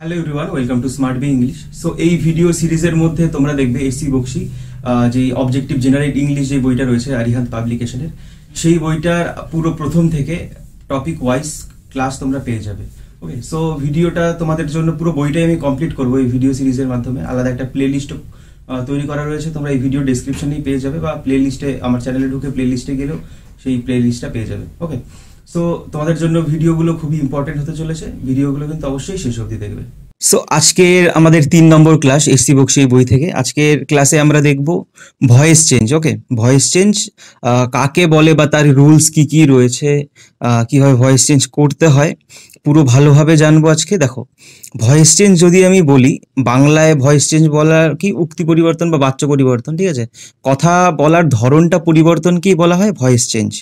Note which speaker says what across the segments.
Speaker 1: hello everyone welcome to smart be English so এই video সিরিজের মধ্যে তোমরা দেখবে এসি বক্সি যে অবজেক্টিভ জেনারেট ইংলিশ যে বইটা রয়েছে আরিহাত পাবলিকেশনের সেই বইটার পুরো প্রথম থেকে টপিক ওয়াইজ ক্লাস তোমরা পেয়ে যাবে ওকে সো ভিডিওটা তোমাদের জন্য পুরো বইটাই আমি কমপ্লিট করবো এই ভিডিও সিরিজের মাধ্যমে আলাদা একটা প্লে লিস্টও তৈরি করা রয়েছে তোমরা এই ভিডিও ডিসক্রিপশনেই পেয়ে যাবে বা প্লে লিস্টে আমার চ্যানেলে ঢুকে প্লে লিস্টে গেলেও সেই প্লে লিস্টটা পেয়ে যাবে ওকে সো তোমাদের জন্য ভিডিওগুলো খুবই ইম্পর্টেন্ট হতে চলেছে ভিডিওগুলো কিন্তু অবশ্যই শেষ অবধি দেখবে সো আজকের আমাদের তিন নম্বর ক্লাস এসসি বক্সি বই থেকে আজকের ক্লাসে আমরা দেখব voice change okay voice change কাকে বলে বা তার রুলস কি কি রয়েছে কীভাবে ভয়েস চেঞ্জ করতে হয় পুরো ভালোভাবে জানবো আজকে দেখো ভয়েস চেঞ্জ যদি আমি বলি বাংলায় ভয়েস চেঞ্জ বলার কি উক্তি পরিবর্তন বা বাচ্য পরিবর্তন ঠিক আছে কথা বলার ধরনটা পরিবর্তনকেই বলা হয় ভয়েস চেঞ্জ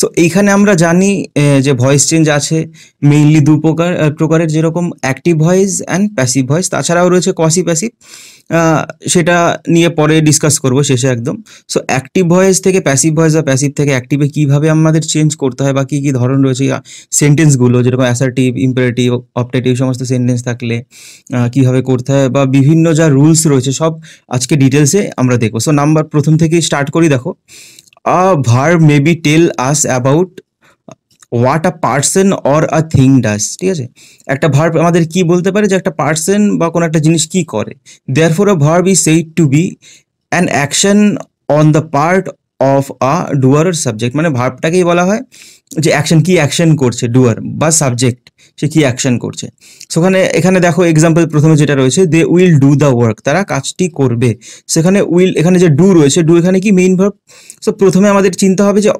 Speaker 1: সো এইখানে আমরা জানি যে ভয়েস চেঞ্জ আছে মেইনলি দু প্রকার প্রকারের যেরকম active voice and passive voice তাছাড়াও রয়েছে কসি প্যাসিভ সেটা নিয়ে পরে ডিসকাস করব শেষে একদম সো অ্যাক্টিভ ভয়েস থেকে প্যাসিভ ভয়েস বা প্যাসিভ থেকে অ্যাক্টিভে কীভাবে আমাদের চেঞ্জ করতে হয় বা কী কী ধরন রয়েছে সেন্টেন্সগুলো যেরকম অ্যাসার্টিভ ইম্পারেটিভ অপটেটিভ সমস্ত সেন্টেন্স থাকলে কীভাবে করতে হয় বা বিভিন্ন যা রুলস রয়েছে সব আজকে ডিটেলসে আমরা দেখবো সো নাম্বার প্রথম থেকেই স্টার্ট করি দেখো A verb be tell us about what a person or a thing does ঠিক আছে একটা ভার্ব আমাদের কি বলতে পারে যে একটা পার্সন বা কোনো একটা জিনিস কি করে therefore a verb is said to be an action on the part of a doer subject মানে ভার্বটাকেই বলা হয় যে অ্যাকশন কি অ্যাকশন করছে ডুয়ার বা সাবজেক্ট সে কি অ্যাকশন করছে সেখানে এখানে দেখো এক্সাম্পল প্রথমে যেটা রয়েছে they will do the work তারা কাজটি করবে সেখানে উইল এখানে যে ডু রয়েছে ডু এখানে কি মেইন ভার্ব সো প্রথমে আমাদের চিন্তা হবে যে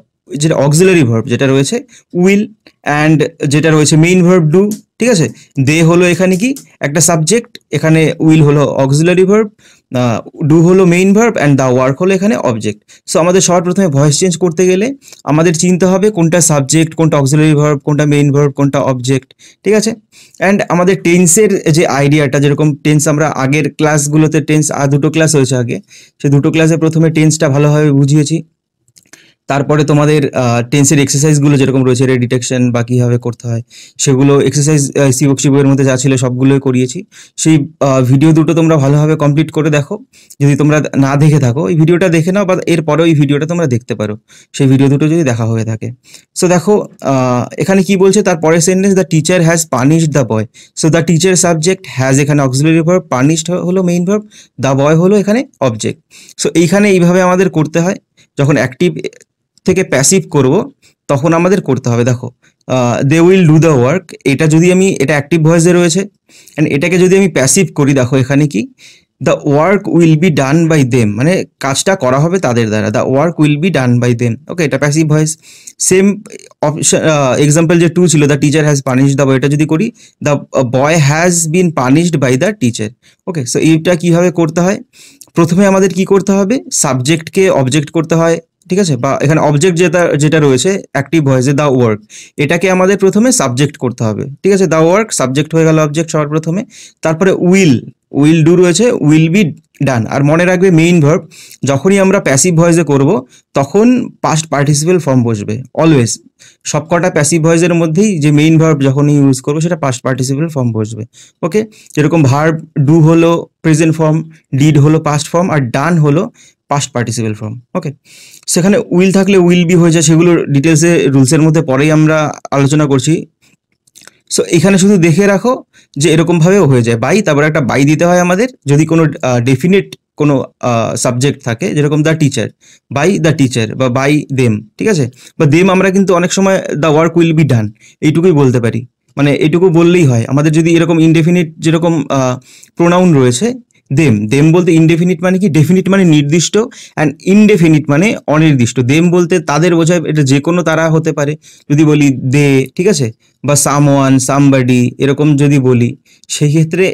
Speaker 1: যেটা অক্সিলারি ভার্ব যেটা রয়েছে উইল অ্যান্ড যেটা রয়েছে মেইন ভার্ব ডু ঠিক আছে দে হলো এখানে কি একটা সাবজেক্ট এখানে উইল হলো অক্সিলারি ভার্ব ডু হলো main verb and the work হলো এখানে অবজেক্ট সো আমাদের সবার প্রথমে ভয়েস চেঞ্জ করতে গেলে আমাদের চিনতে হবে কোনটা সাবজেক্ট কোনটা অক্সিলারি ভার্ব কোনটা মেইন ভার্ব কোনটা অবজেক্ট ঠিক আছে অ্যান্ড আমাদের টেন্সের যে আইডিয়াটা যেরকম টেন্স আমরা আগের ক্লাসগুলোতে টেন্স আর দুটো ক্লাস হয়েছে আগে সে দুটো ক্লাসে প্রথমে টেন্সটা ভালোভাবে বুঝিয়েছি তারপরে তোমাদের টেন্সের এক্সারসাইজগুলো যেরকম রয়েছে রেডিটেকশন বা কীভাবে করতে হয় সেগুলো এক্সারসাইজ শিবক শিবের মধ্যে যা ছিল সবগুলোই করিয়েছি সেই ভিডিও দুটো তোমরা ভালোভাবে কমপ্লিট করে দেখো যদি তোমরা না দেখে থাকো এই ভিডিওটা দেখে নাও বা এরপরে ওই ভিডিওটা তোমরা দেখতে পারো সেই ভিডিও দুটো যদি দেখা হয়ে থাকে সো দেখো এখানে কি বলছে তার পরের sentence the teacher has punished the boy so the teacher subject has এখানে অক্সিলারি ভার্ব পানিশড হলো মেইন ভার্ব দ্য বয় হলো এখানে অবজেক্ট সো এইখানে এইভাবে আমাদের করতে হয় যখন অ্যাক্টিভ থেকে প্যাসিভ করব তখন আমাদের করতে হবে দেখো they will do the work এটা যদি আমি এটা অ্যাক্টিভ ভয়েসে রয়েছে অ্যান্ড এটাকে যদি আমি প্যাসিভ করি দেখো এখানে কি the work will be done by them মানে কাজটা করা হবে তাদের দ্বারা the work will be done by them okay এটা passive voice same option example যে টু ছিল the teacher has punish the এটা যদি করি the boy has been punished by the teacher okay so এইটা কীভাবে করতে হয় প্রথমে আমাদের কি করতে হবে সাবজেক্টকে অবজেক্ট করতে হয় ঠিক আছে বা এখানে অবজেক্ট যেটা যেটা রয়েছে অ্যাক্টিভ ভয়েসে দ্য ওয়ার্ক এটাকে আমাদের প্রথমে সাবজেক্ট করতে হবে ঠিক আছে দ্য ওয়ার্ক সাবজেক্ট হয়ে গেল অবজেক্ট সবার প্রথমে তারপরে উইল উইল ডু রয়েছে উইল বি ডান আর মনে রাখবে মেইন ভার্ব যখনই আমরা প্যাসিভ ভয়েসে করব তখন পাস্ট পার্টিসিপেল ফর্ম বসবে অলওয়েজ সবকটা প্যাসিভ ভয়েসের মধ্যেই যে মেইন ভার্ব যখনই ইউজ করবো সেটা পাস্ট পার্টিসিপেল ফর্ম বসবে ওকে যেরকম ভার্ব ডু হলো প্রেজেন্ট ফর্ম ডিড হলো পাস্ট ফর্ম আর ডান হলো পাস্ট পার্টিসিপেল ফর্ম ওকে সেখানে উইল থাকলে উইল বি হয়ে যায় সেগুলো ডিটেলসে রুলসের মধ্যে পরেই আমরা আলোচনা করছি সো এখানে শুধু দেখে রাখো যে এরকমভাবেও হয়ে যায় বাই তারপরে একটা বাই দিতে হয় আমাদের যদি কোনো ডেফিনেট কোনো সাবজেক্ট থাকে যেরকম the teacher by the teacher বা বাই দেম ঠিক আছে বা দেম আমরা কিন্তু অনেক সময় the work will be done এইটুকুই বলতে পারি মানে এটুকু বললেই হয় আমাদের যদি এরকম ইনডেফিনিট যেরকম প্রোনাউন রয়েছে দেম দেম বলতে ইনডেফিনিট মানে কি ডেফিনিট মানে নির্দিষ্ট অ্যান্ড ইনডেফিনিট মানে অনির্দিষ্ট দেম বলতে তাদের বোঝায় এটা যে কোনো তারা হতে পারে যদি বলি দে ঠিক আছে বা সামওয়ান সামবাডি এরকম যদি বলি সেই ক্ষেত্রে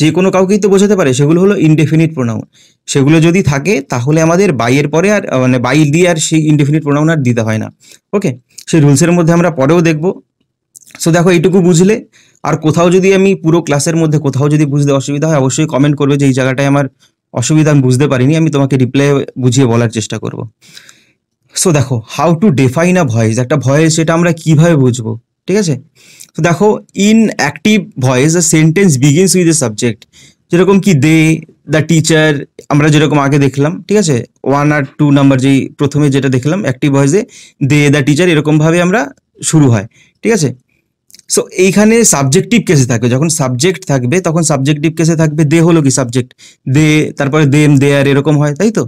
Speaker 1: যে কোনো কাউকেই তো বোঝাতে পারে সেগুলো হলো ইনডেফিনিট প্রোনাউন সেগুলো যদি থাকে তাহলে আমাদের বাইয়ের পরে আর মানে বাই দিয়ে আর সেই ইনডেফিনিট প্রোনাউন আর দিতে হয় না ওকে সেই রুলসের মধ্যে আমরা পরেও দেখব সো দেখো এইটুকু বুঝলে আর কোথাও যদি আমি পুরো ক্লাসের মধ্যে কোথাও যদি বুঝতে অসুবিধা হয় অবশ্যই কমেন্ট করবে যে এই জায়গাটায় আমার অসুবিধা আমি বুঝতে পারিনি আমি তোমাকে রিপ্লাই বুঝিয়ে বলার চেষ্টা করব সো দেখো how to define a voice একটা ভয়েস সেটা আমরা কিভাবে বুঝবো ঠিক আছে তো দেখো in active voice a sentence begins with a subject যেরকম কি দে দ্য টিচার আমরা যেরকম আগে দেখলাম ঠিক আছে ওয়ান আর টু নাম্বার যেই প্রথমে যেটা দেখলাম অ্যাক্টিভ ভয়েসে দে দ্য টিচার এরকমভাবে আমরা শুরু হয় ঠিক আছে সো এইখানে সাবজেক্টিভ কেসে থাকবে যখন সাবজেক্ট থাকবে তখন সাবজেক্টিভ কেসে থাকবে দে হলো কি সাবজেক্ট দে তারপরে দেম দেয়ার এরকম হয় তাই তো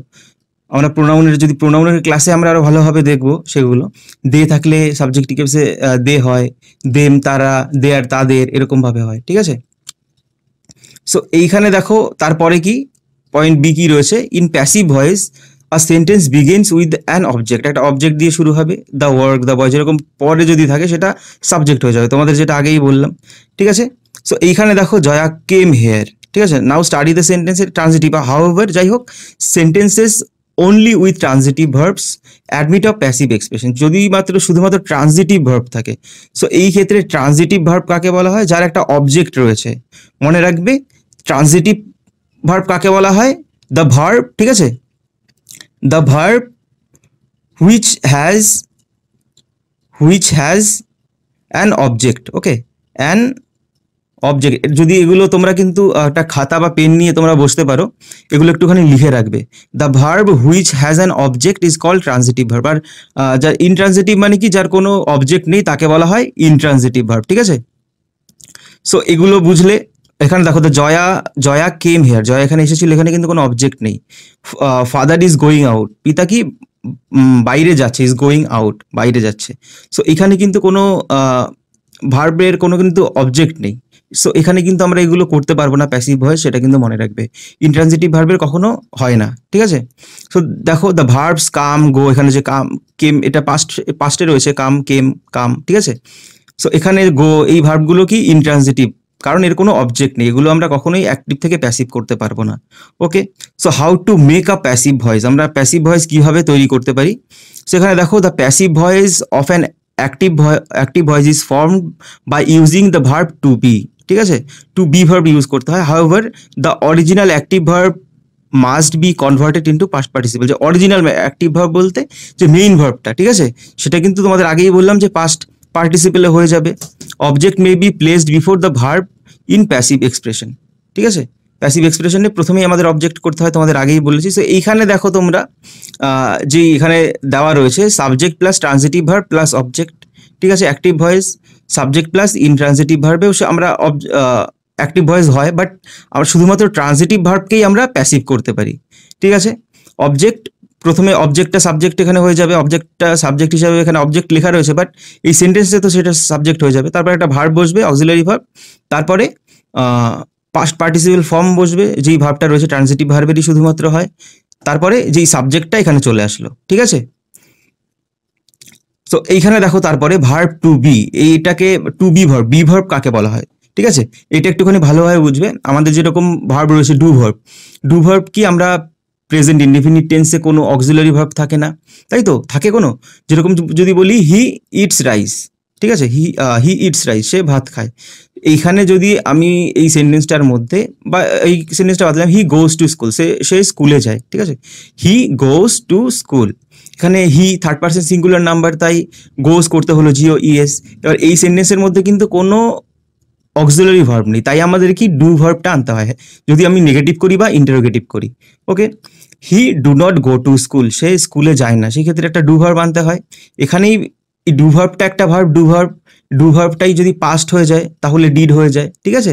Speaker 1: আমরা প্রোনাউনের যদি প্রোনাউনের ক্লাসে আমরা আরো ভালোভাবে দেখব সেগুলো দে থাকলে সাবজেক্টিভ কেসে দে হয় দেম তারা দেয়ার তাদের এরকমভাবে হয় ঠিক আছে সো এইখানে দেখো তারপরে কি পয়েন্ট বি কি রয়েছে ইন প্যাসিভ ভয়েস আর sentence begins with an object একটা অবজেক্ট দিয়ে শুরু হবে দ্য ওয়ার্ক দ্য বয় যেরকম পরে যদি থাকে সেটা সাবজেক্ট হয়ে যাবে তোমাদের যেটা আগেই বললাম ঠিক আছে সো এইখানে দেখো জয়া কেম হেয়ার ঠিক আছে নাও স্টাডি দ্য সেন্টেন্সের ট্রান্সিটিভ হাউ এভার যাই হোক sentences only with transitive verbs admit of passive expression যদি মাত্র শুধুমাত্র ট্রানজিটিভ ভার্ব থাকে সো এই ক্ষেত্রে ট্রানজিটিভ ভার্ব কাকে বলা হয় যার একটা অবজেক্ট রয়েছে মনে রাখবে ট্রানজিটিভ ভার্ব কাকে বলা হয় দ্য ভার্ব ঠিক আছে the verb which has which has an object okay an object যদি এগুলো তোমরা কিন্তু একটা খাতা বা পেন নিয়ে তোমরা বসতে পারো এগুলো একটুখানি লিখে রাখবে the verb which has an object is call transitive verb আর যার ইনট্রানজিটিভ মানে কি যার কোনো অবজেক্ট নেই তাকে বলা হয় ইনট্রানজিটিভ ভার্ব ঠিক আছে সো এগুলো বুঝলে এখানে দেখো জয়া জয়া কেম হেয়ার জয়া এখানে এসেছিল এখানে কিন্তু কোনো অবজেক্ট নেই ফাদার ইজ গোয়িং আউট পিতা কি বাইরে যাচ্ছে ইজ গোয়িং আউট বাইরে যাচ্ছে সো এখানে কিন্তু কোনো ভার্বের কোনো কিন্তু অবজেক্ট নেই সো এখানে কিন্তু আমরা এগুলো করতে পারবো না প্যাসিভ ভয়েস সেটা কিন্তু মনে রাখবে ইন্ট্রান্সিটিভ ভার্বের কখনো হয় না ঠিক আছে সো দেখো দ্য ভার্বস কাম গো এখানে যে কাম কেম এটা পাস্ট পাস্টে রয়েছে কাম কেম কাম ঠিক আছে সো এখানে গো এই ভার্বগুলো কি ইন্ট্রান্সিটিভ কারণ এর কোনো অবজেক্ট নেই এগুলো আমরা কখনোই অ্যাক্টিভ থেকে প্যাসিভ করতে পারবো না okay so how to make a passive voice আমরা প্যাসিভ ভয়েস কীভাবে তৈরি করতে পারি সেখানে দেখো the passive voice of an active active voice is form by using the verb to be ঠিক আছে টু বি ভার্ব ইউজ করতে হয় ever the original active verb must be converted into past participle যে original active verb বলতে যে main ভার্বটা ঠিক আছে সেটা কিন্তু তোমাদের আগেই বললাম যে পাস্ট পার্টিসিপেলে হয়ে যাবে object may be placed before the verb in passive expression ঠিক আছে প্যাসিভ এক্সপ্রেশনে প্রথমেই আমাদের অবজেক্ট করতে হয় তোমাদের আগেই বলেছি সো এইখানে দেখো তোমরা যে এখানে দেওয়া রয়েছে subject plus transitive verb plus object ঠিক আছে active voice subject plus intransitive সে আমরা অ্যাক্টিভ ভয়েস হয় বাট আমরা শুধুমাত্র ট্রান্সিটিভ ভার্বকেই আমরা প্যাসিভ করতে পারি ঠিক আছে অবজেক্ট প্রথমে অবজেক্টটা সাবজেক্ট এখানে হয়ে যাবে অবজেক্টটা সাবজেক্ট হিসাবে এখানে অবজেক্ট লেখা রয়েছে বাট এই সেন্টেন্সে তো সেটা সাবজেক্ট হয়ে যাবে তারপরে একটা ভার্ব বসবে অক্সিলারি ভার্ব তারপরে পাস্ট পার্টিসিপেল ফর্ম বসবে যেই ভাবটা রয়েছে ট্রান্সিটিভ ভার্বেরই শুধুমাত্র হয় তারপরে যেই সাবজেক্টটা এখানে চলে আসলো ঠিক আছে তো এইখানে দেখো তারপরে ভার্ব টু বি এইটাকে to be verb be verb কাকে বলা হয় ঠিক আছে এটা একটুখানি ভালোভাবে বুঝবে আমাদের যেরকম ভার্ব রয়েছে ডু ভার্ব ডু ভার্ব কি আমরা প্রেজেন্ট ইন্ডিফিনিট টেন্সে কোনো অক্সিলারি ভাব থাকে না তাই তো থাকে কোনো যেরকম যদি বলি হি ইটস রাইস ঠিক আছে হি হি ইটস রাইস সে ভাত খায় এইখানে যদি আমি এই সেন্টেন্সটার মধ্যে বা এই সেন্টেন্সটা বাদলাম হি গোজ টু স্কুল সে সে স্কুলে যায় ঠিক আছে হি গোজ টু স্কুল এখানে he third person singular number তাই গোজ করতে হলো জিও ইএস e এবার এই সেন্টেন্সের মধ্যে কিন্তু কোনো অক্সিলারি ভার্ব নেই তাই আমাদের কি ডু ভার্বটা আনতে হয় যদি আমি নেগেটিভ করি বা ইন্টারোগেটিভ করি okay he do not go to school সে স্কুলে যায় না সেক্ষেত্রে একটা ডু ভার্ব আনতে হয় এখানেই ডু ভার্বটা একটা ভার্ব ডু ভার্ব ডু ভার্বটাই যদি পাস্ট হয়ে যায় তাহলে ডিড হয়ে যায় ঠিক আছে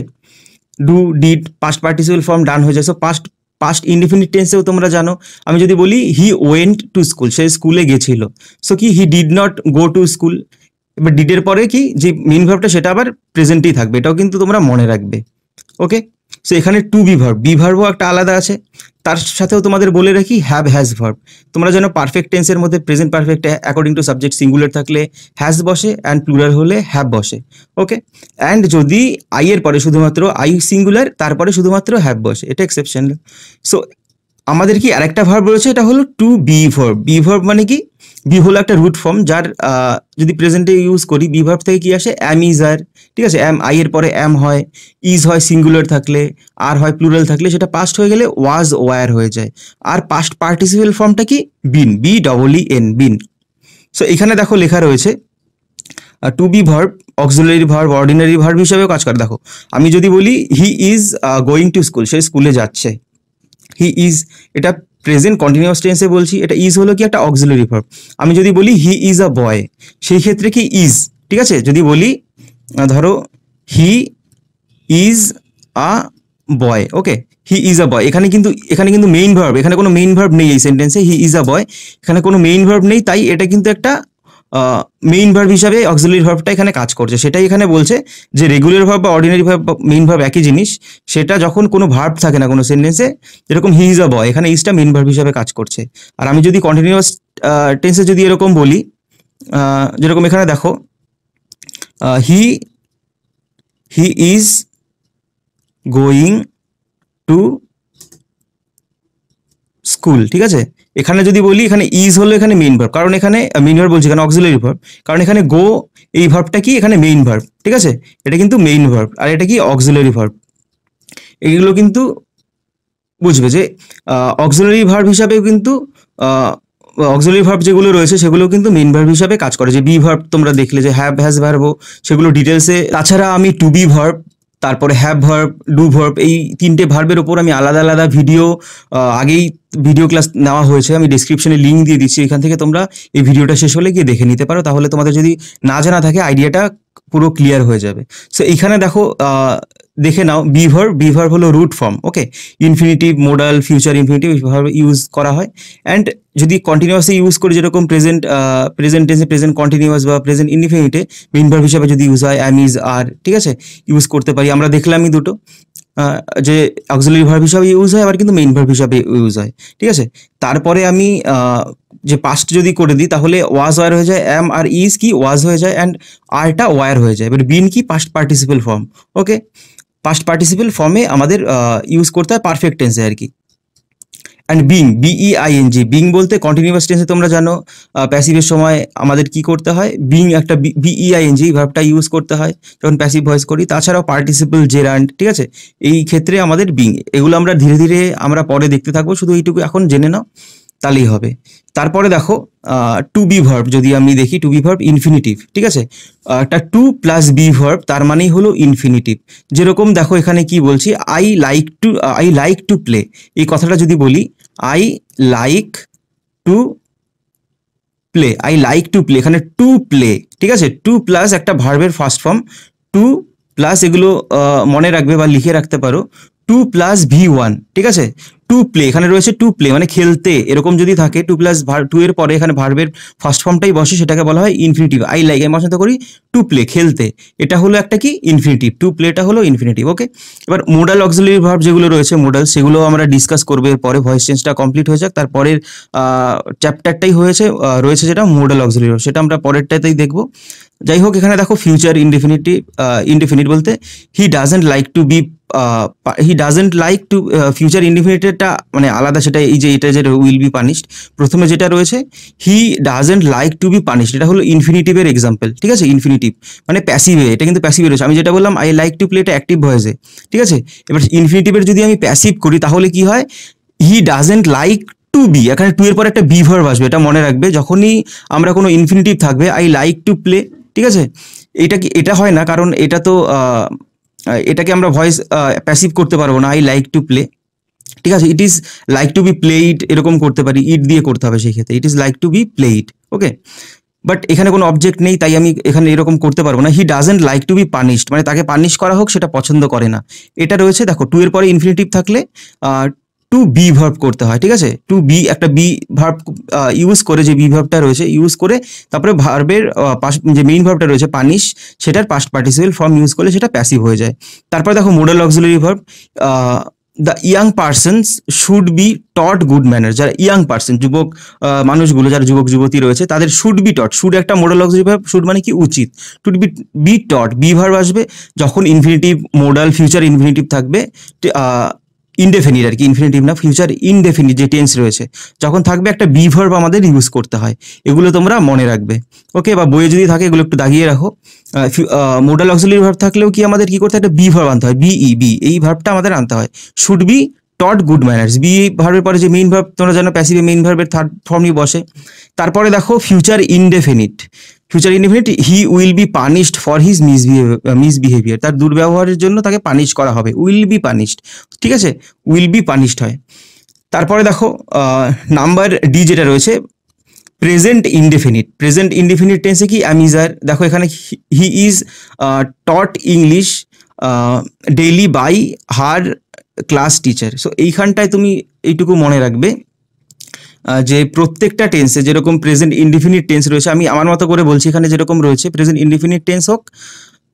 Speaker 1: do did past participle form done হয়ে যায় সো পাস্ট পাস্ট ইনডিফিনিট টেন্সেও তোমরা জানো আমি যদি বলি হি ওয়েন্ট টু স্কুল সে স্কুলে গেছিল সো কি he did not go to school এবার ডিডের পরে কি যে মেন ভার্বটা সেটা আবার প্রেজেন্টেই থাকবে এটাও কিন্তু তোমরা মনে রাখবে ওকে সো এখানে টু বি ভার্ব বি ভার্বও একটা আলাদা আছে তার সাথেও তোমাদের বলে রাখি হ্যাভ হ্যাজ ভার্ব তোমরা যেন পারফেক্ট টেন্সের মধ্যে present perfect according to subject singular থাকলে হ্যাজ বসে অ্যান্ড প্লুরাল হলে হ্যাভ বসে ওকে অ্যান্ড যদি আই এর পরে শুধুমাত্র আই সিঙ্গুলার তারপরে শুধুমাত্র হ্যাভ বসে এটা এক্সেপশন সো আমাদের কি আরেকটা ভার্ব রয়েছে এটা হলো to be verb be verb মানে কি বি হলো একটা রুট ফর্ম যার যদি প্রেজেন্টে ইউজ করি বি ভার্ব থেকে কি আসে অ্যাম ইজ আর ঠিক আছে অ্যাম আই এর পরে অ্যাম হয় ইজ হয় সিঙ্গুলার থাকলে আর হয় প্লুরাল থাকলে সেটা পাস্ট হয়ে গেলে ওয়াজ ওয়ার হয়ে যায় আর পাস্ট পার্টিসিপেল ফর্মটা কি been be double E N been so এখানে দেখো লেখা রয়েছে to be verb auxiliary verb ordinary verb হিসেবেও কাজ করে দেখো আমি যদি বলি he is going to school সে স্কুলে যাচ্ছে হি ইজ এটা প্রেজেন্ট কন্টিনিউয়াস টেন্সে বলছি এটা ইজ হলো কি একটা অক্সিলারি ভার্ব আমি যদি বলি হি ইজ আ বয় সেই ক্ষেত্রে কি ইজ ঠিক আছে যদি বলি ধরো he is a boy okay he is a বয় এখানে কিন্তু এখানে কিন্তু মেইন ভার্ব এখানে কোনো মেইন ভার্ব নেই এই সেন্টেন্সে হি ইজ আ বয় এখানে কোনো মেইন ভার্ব নেই তাই এটা কিন্তু একটা মেইন ভার্ভ হিসাবে অক্সিলারি ভার্ভটা এখানে কাজ করছে সেটাই এখানে বলছে যে রেগুলার ভার্ভ বা অর্ডিনারি ভার্ভ বা মেইন ভার্ভ একই জিনিস সেটা যখন কোনো ভার্ভ থাকে না কোনো সেন্টেন্সে যেরকম হি ইজ আ বয় এখানে ইজটা মেইন ভার্ভ হিসাবে কাজ করছে আর আমি যদি কন্টিনিউয়াস টেন্সে যদি এরকম বলি যেরকম এখানে দেখো he he is going to school ঠিক আছে এখানে যদি বলি এখানে ইজ হলো এখানে মেইন ভার্ব কারণ এখানে মেইন ভার্ব বলছি এখানে অক্সিলারি ভার্ব কারণ এখানে গো এই ভার্বটা কি এখানে মেইন ভার্ব ঠিক আছে এটা কিন্তু মেইন ভার্ব আর এটা কি অক্সিলারি ভার্ব এগুলো কিন্তু বুঝবে যে অক্সিলারি ভার্ব হিসাবেও কিন্তু অক্সিলারি ভার্ব যেগুলো রয়েছে সেগুলো কিন্তু মেন ভার্ব হিসাবে কাজ করে যে বি ভার্ব তোমরা দেখলে যে হ্যাভ হ্যাজ ভার্ব সেগুলো ডিটেলসে তাছাড়া আমি টু বি ভার্ব তারপরে হ্যাভ ভার্ব ডু ভার্ব এই তিনটে ভার্বের ওপর আমি আলাদা আলাদা ভিডিও আগেই ভিডিও ক্লাস নেওয়া হয়েছে আমি ডিসক্রিপশনে লিঙ্ক দিয়ে দিচ্ছি এখান থেকে তোমরা এই ভিডিওটা শেষ হলে গিয়ে দেখে নিতে পারো তাহলে তোমাদের যদি না জানা থাকে আইডিয়াটা পুরো ক্লিয়ার হয়ে যাবে সো এইখানে দেখো দেখে নাও বিভার বিভার হলো root form okay infinitive modal future infinitive এইভাবে ইউজ করা হয় অ্যান্ড যদি কন্টিনিউয়াসলি ইউজ করি যেরকম প্রেজেন্ট প্রেজেন্ট টেন্সে প্রেজেন্ট কন্টিনিউয়াস বা প্রেজেন্ট ইনফিনিটে মেইন ভার্ব হিসাবে যদি ইউজ হয় অ্যাম ইজ আর ঠিক আছে ইউজ করতে পারি আমরা দেখলামই দুটো যে অক্সিলারি ভার্ব হিসাবে ইউজ হয় আবার কিন্তু মেইন ভার্ব হিসাবে ইউজ হয় ঠিক আছে তারপরে আমি যে পাস্ট যদি করে দিই তাহলে ওয়াজ ওয়ার হয়ে যায় এম আর ইজ কি ওয়াজ হয়ে যায় অ্যান্ড আরটা ওয়ার হয়ে যায় এবার বিন কি past participle form okay past participle ফর্মে আমাদের ইউজ করতে হয় পারফেক্ট টেন্সে আর কি অ্যান্ড বিং বিইআইএনজি বিং বলতে কন্টিনিউয়াস টেন্সে তোমরা জানো প্যাসিভের সময় আমাদের কি করতে হয় বিং একটা বিইআইএনজি ভাবটা ইউজ করতে হয় যখন প্যাসিভ ভয়েস করি তাছাড়াও পার্টিসিপল জেরান্ড ঠিক আছে এই ক্ষেত্রে আমাদের বিং এগুলো আমরা ধীরে ধীরে আমরা পরে দেখতে থাকবো শুধু এইটুকু এখন জেনে নাও তাহলেই হবে তারপরে দেখো টু বি ভার্ব যদি আমি দেখি টু বি ভার্ব ইনফিনিটিভ ঠিক আছে একটা টু প্লাস বি ভার্ব তার মানেই হলো ইনফিনিটিভ যেরকম দেখো এখানে কি বলছি I like to I like to play এই কথাটা যদি বলি I like to play I like to play এখানে টু প্লে ঠিক আছে টু প্লাস একটা ভার্বের ফার্স্ট ফর্ম টু প্লাস এগুলো মনে রাখবে বা লিখে রাখতে পারো টু প্লাস ভি ওয়ান ঠিক আছে টু প্লে এখানে রয়েছে টু প্লে মানে খেলতে এরকম যদি থাকে টু প্লাস টু এর পরে এখানে ভার্বের ফার্স্ট ফর্মটাই বসে সেটাকে বলা হয় ইনফিনিটিভ আই লাইক আমি পছন্দ করি টু প্লে খেলতে এটা হলো একটা কি ইনফিনিটিভ টু প্লেটা হলো ইনফিনিটিভ ওকে এবার মোডাল অক্সিলারি ভার্ব যেগুলো রয়েছে মোডাল সেগুলো আমরা ডিসকাস করবো এরপরে ভয়েস চেঞ্জটা কমপ্লিট হয়ে যাক তারপরের চ্যাপ্টারটাই হয়েছে রয়েছে যেটা মোডাল অক্সিলারি সেটা আমরা পরেরটাতেই দেখবো যাই হোক এখানে দেখো ফিউচার ইনডিফিনিটি ইনডিফিনিট বলতে he doesn't like to be he doesn't like to future ইন্ডিফিনিটেডটা মানে আলাদা সেটা এই যে এটা যে উইল বি পানিশড প্রথমে যেটা রয়েছে he doesn't like to be punished এটা হলো ইনফিনিটিভের এক্সাম্পল ঠিক আছে ইনফিনিটিভ মানে প্যাসিভে এটা কিন্তু প্যাসিভে রয়েছে আমি যেটা বললাম আই লাইক টু প্লে এটা অ্যাক্টিভ ভয়েসে ঠিক আছে এবার ইনফিনিটিভের যদি আমি প্যাসিভ করি তাহলে কি হয় he doesn't like to be এখানে টু এর পর একটা বি ভার্ব আসবে এটা মনে রাখবে যখনই আমরা কোনো ইনফিনিটিভ থাকবে আই লাইক টু প্লে ঠিক আছে এটা কি এটা হয় না কারণ এটা তো এটাকে আমরা ভয়েস প্যাসিভ করতে পারবো না আই লাইক টু প্লে ঠিক আছে it is like to be played এরকম করতে পারি ইট দিয়ে করতে হবে সেই ক্ষেত্রে it is like to be played okay but এখানে কোনো অবজেক্ট নেই তাই আমি এখানে এরকম করতে পারবো না he doesn't like to be punished মানে তাকে পানিশ করা হোক সেটা পছন্দ করে না এটা রয়েছে দেখো টু এর পরে ইনফিনিটিভ থাকলে টু বি ভার্ভ করতে হয় ঠিক আছে টু বি একটা বি ভার্ভ ইউজ করে যে বি ভার্ভটা রয়েছে ইউজ করে তারপরে ভার্ভের যে মেইন ভার্ভটা রয়েছে পানিশ সেটার পাস্ট পার্টিসিপেল ফর্ম ইউজ করলে সেটা প্যাসিভ হয়ে যায় তারপর দেখো modal auxiliary verb the young persons should be taught good manner যারা ইয়াং পার্সন যুবক মানুষগুলো যারা যুবক যুবতী রয়েছে তাদের শুড বি টট শুড একটা মোডাল অক্সিলারি ভার্ভ শুড মানে কি উচিত টুড be be taught be verb আসবে যখন ইনফিনিটিভ মোডাল ফিউচার ইনফিনিটিভ থাকবে ইনডেফিনিট আর কি ইনফিনিটিভ না ফিউচার ইনডেফিনিট যে টেন্স রয়েছে যখন থাকবে একটা বিভার্ব আমাদের ইউজ করতে হয় এগুলো তোমরা মনে রাখবে ওকে বা বইয়ে যদি থাকে এগুলো একটু দাগিয়ে রাখো মোডাল অক্সিলিয়ারি ভার্ব থাকলেও কি আমাদের কি করতে একটা বি ভার্ব আনতে হয় বিই বি এই ভার্বটা আমাদের আনতে হয় should be taught good manners be ভার্বের পরে যে মেইন ভার্ব তোমরা জানো প্যাসিভে মেইন ভার্বের থার্ড ফর্মই বসে তারপরে দেখো future indefinite future infinity he will be punished for his misbehaviour তার দুর্ব্যবহারের জন্য তাকে পানিশ করা হবে উইল বি পানিশড ঠিক আছে উইল বি পানিশড হয় তারপরে দেখো নাম্বার ডি যেটা রয়েছে প্রেজেন্ট ইনডিফিনিট প্রেজেন্ট ইনডিফিনিট টেন্সে কি অ্যামিজার দেখো এখানে he is taught English daily by her class teacher so এইখানটায় তুমি এইটুকু মনে রাখবে যে প্রত্যেকটা টেন্সে যেরকম প্রেজেন্ট ইনডিফিনিট টেন্স রয়েছে আমি আমার মতো করে বলছি এখানে যেরকম রয়েছে প্রেজেন্ট ইনডিফিনিট টেন্স হোক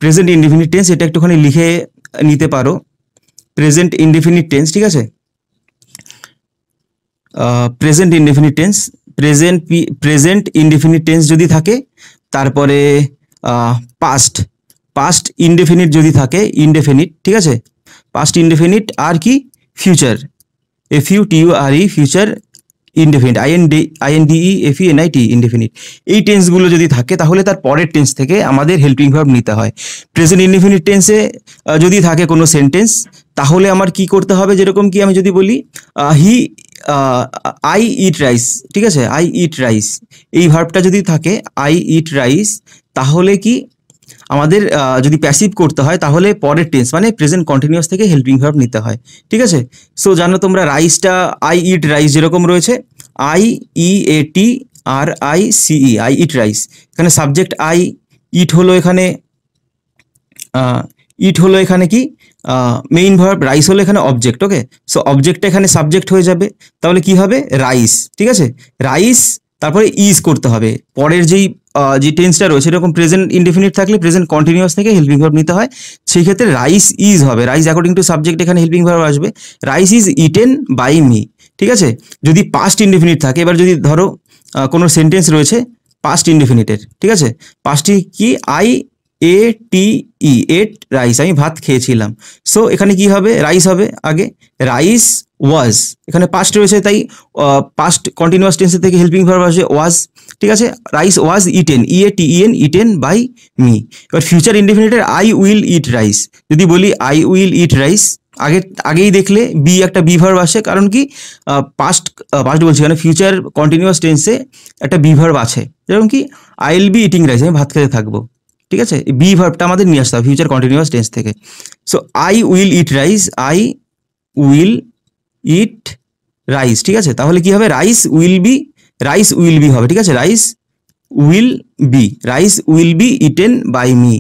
Speaker 1: প্রেজেন্ট ইনডিফিনিট টেন্স এটা একটুখানি লিখে নিতে পারো প্রেজেন্ট ইনডিফিনিট টেন্স ঠিক আছে present indefinite tense present present indefinite tense যদি থাকে তারপরে পাস্ট পাস্ট ইনডেফিনিট যদি থাকে ইনডেফিনিট ঠিক আছে পাস্ট ইনডেফিনিট আর কি future F U T U R E future indefinite N I T indefinite এই টেন্সগুলো যদি থাকে তাহলে তার পরের টেন্স থেকে আমাদের হেল্পিং ভাব নিতে হয় প্রেজেন্ট ইনডেফিনিট টেন্সে যদি থাকে কোনো সেন্টেন্স তাহলে আমার কি করতে হবে যেরকম কি আমি যদি বলি হি আই ইট রাইস ঠিক আছে আই ইট রাইস এই ভার্বটা যদি থাকে আই ইট রাইস তাহলে কি আমাদের যদি প্যাসিভ করতে হয় তাহলে পরের টেন্স মানে প্রেজেন্ট কন্টিনিউয়াস থেকে হেল্পিং ভার্ব নিতে হয় ঠিক আছে সো জানো তোমরা রাইসটা আই ইট রাইস যেরকম রয়েছে I E A T R I C E I eat rice এখানে সাবজেক্ট আই ইট হলো এখানে ইট হলো এখানে কি মেইন ভার্ব রাইস হলো এখানে অবজেক্ট ওকে সো অবজেক্টটা এখানে সাবজেক্ট হয়ে যাবে তাহলে কি হবে রাইস ঠিক আছে রাইস তারপরে ইজ করতে হবে পরের যেই যে টেন্সটা রয়েছে এরকম প্রেজেন্ট ইনডিফিনিট থাকলে প্রেজেন্ট কন্টিনিউয়াস থেকে হেল্পিং ভার্ব নিতে হয় সেই ক্ষেত্রে রাইস ইজ হবে রাইস অ্যাকর্ডিং টু সাবজেক্ট এখানে হেল্পিং ভার্ব আসবে rice is eaten by me ঠিক আছে যদি পাস্ট ইনডিফিনিট থাকে এবার যদি ধরো কোনো সেন্টেন্স রয়েছে পাস্ট ইনডিফিনিটের ঠিক আছে পাস্টটি কি I A T E ate rice আমি ভাত খেয়েছিলাম সো এখানে কি হবে রাইস হবে আগে রাইস ওয়াজ এখানে পাস্ট রয়েছে তাই পাস্ট কন্টিনিউয়াস টেন্সের থেকে হেল্পিং ভার্ব আসবে ওয়াজ ঠিক আছে rice was eaten E A T E N eaten by me এবার ফিউচার ইন্ডিফিনিটের আই উইল ইট রাইস যদি বলি আই উইল ইট রাইস আগে আগেই দেখলে বি একটা বিভার আসে কারণ কি পাস্ট পাস্ট বলছি মানে ফিউচার কন্টিনিউয়াস টেন্সে একটা বিভার আছে যেরকম কি I will be eating rice আমি ভাত খেতে থাকবো ঠিক আছে বি ভার্বটা আমাদের নিয়ে আসতে হবে ফিউচার কন্টিনিউয়াস টেন্স থেকে so I will eat rice I will eat rice ঠিক আছে তাহলে কি হবে rice will be rice will be হবে ঠিক আছে rice will be rice will be eaten by me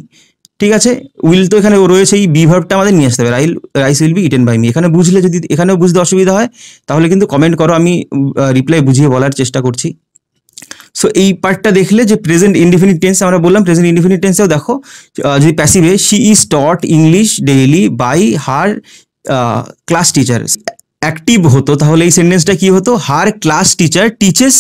Speaker 1: ঠিক আছে উইল তো এখানে রয়েছেই বি ভার্বটা আমাদের নিয়ে আসতে হবে রাইল rice will be eaten by me এখানে বুঝলে যদি এখানেও বুঝতে অসুবিধা হয় তাহলে কিন্তু কমেন্ট করো আমি রিপ্লাই বুঝিয়ে বলার চেষ্টা করছি সো এই পার্টটা দেখলে যে প্রেজেন্ট ইনডিফিনিট টেন্স আমরা বললাম প্রেজেন্ট ইনডিফিনিট টেন্সেও দেখো যদি প্যাসিভে she is taught English daily by her class teacher active হতো তাহলে এই সেন্টেন্সটা কি হতো her class teacher teaches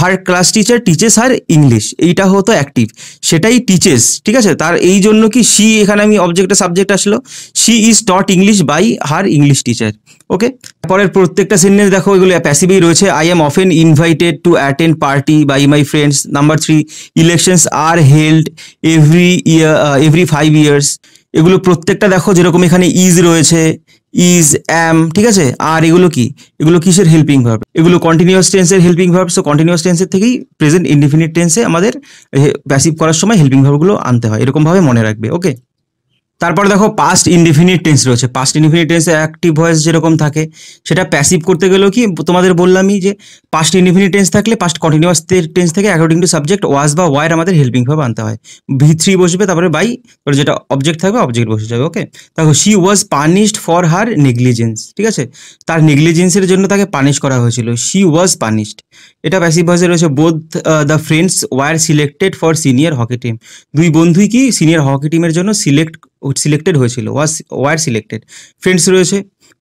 Speaker 1: her class teacher teaches her English এইটা হতো অ্যাক্টিভ সেটাই টিচেস ঠিক আছে তার এই জন্য কি শি এখানে আমি অবজেক্টটা সাবজেক্ট আসলো she is taught English by her English teacher okay পরের প্রত্যেকটা সেন্টেন্স দেখো এগুলো প্যাসিভই রয়েছে I am often invited to attend party by my friends number three elections are held every year every five years এগুলো প্রত্যেকটা দেখো যেরকম এখানে ইজ রয়েছে ইজ অ্যাম ঠিক আছে আর এগুলো কি এগুলো কিসের হেল্পিং ভাব এগুলো কন্টিনিউয়াস টেন্সের হেল্পিং ভাব সো কন্টিনিউয়াস টেন্সের থেকেই প্রেজেন্ট ইনডিফিনিট টেন্সে আমাদের প্যাসিভ করার সময় হেল্পিং ভাবগুলো আনতে হয় এরকমভাবে মনে রাখবে ওকে তারপরে দেখো পাস্ট ইনডিফিনিট টেন্স রয়েছে পাস্ট ইনডিফিনিট টেন্সে অ্যাক্টিভ ভয়েস যেরকম থাকে সেটা প্যাসিভ করতে গেলেও কি তোমাদের বললামই যে পাস্ট ইনডিফিনিট টেন্স থাকলে পাস্ট কন্টিনিউয়াস টেন্স থেকে অ্যাকর্ডিং টু সাবজেক্ট ওয়াজ বা ওয়ার আমাদের হেল্পিং ভাবে আনতে হয় ভি থ্রি বসবে তারপরে বাই যেটা অবজেক্ট থাকবে অবজেক্ট বসে যাবে ওকে দেখো she was punished for her negligence ঠিক আছে তার নেগলিজেন্সের জন্য তাকে পানিশ করা হয়েছিল শি ওয়াজ পানিশড এটা প্যাসিভ ভয়েসে রয়েছে বোধ the friends were selected for senior hockey team দুই বন্ধুই কি সিনিয়র হকি টিমের জন্য সিলেক্ট সিলেক্টেড হয়েছিল ওয়ার সিলেক্টেড ফ্রেন্ডস রয়েছে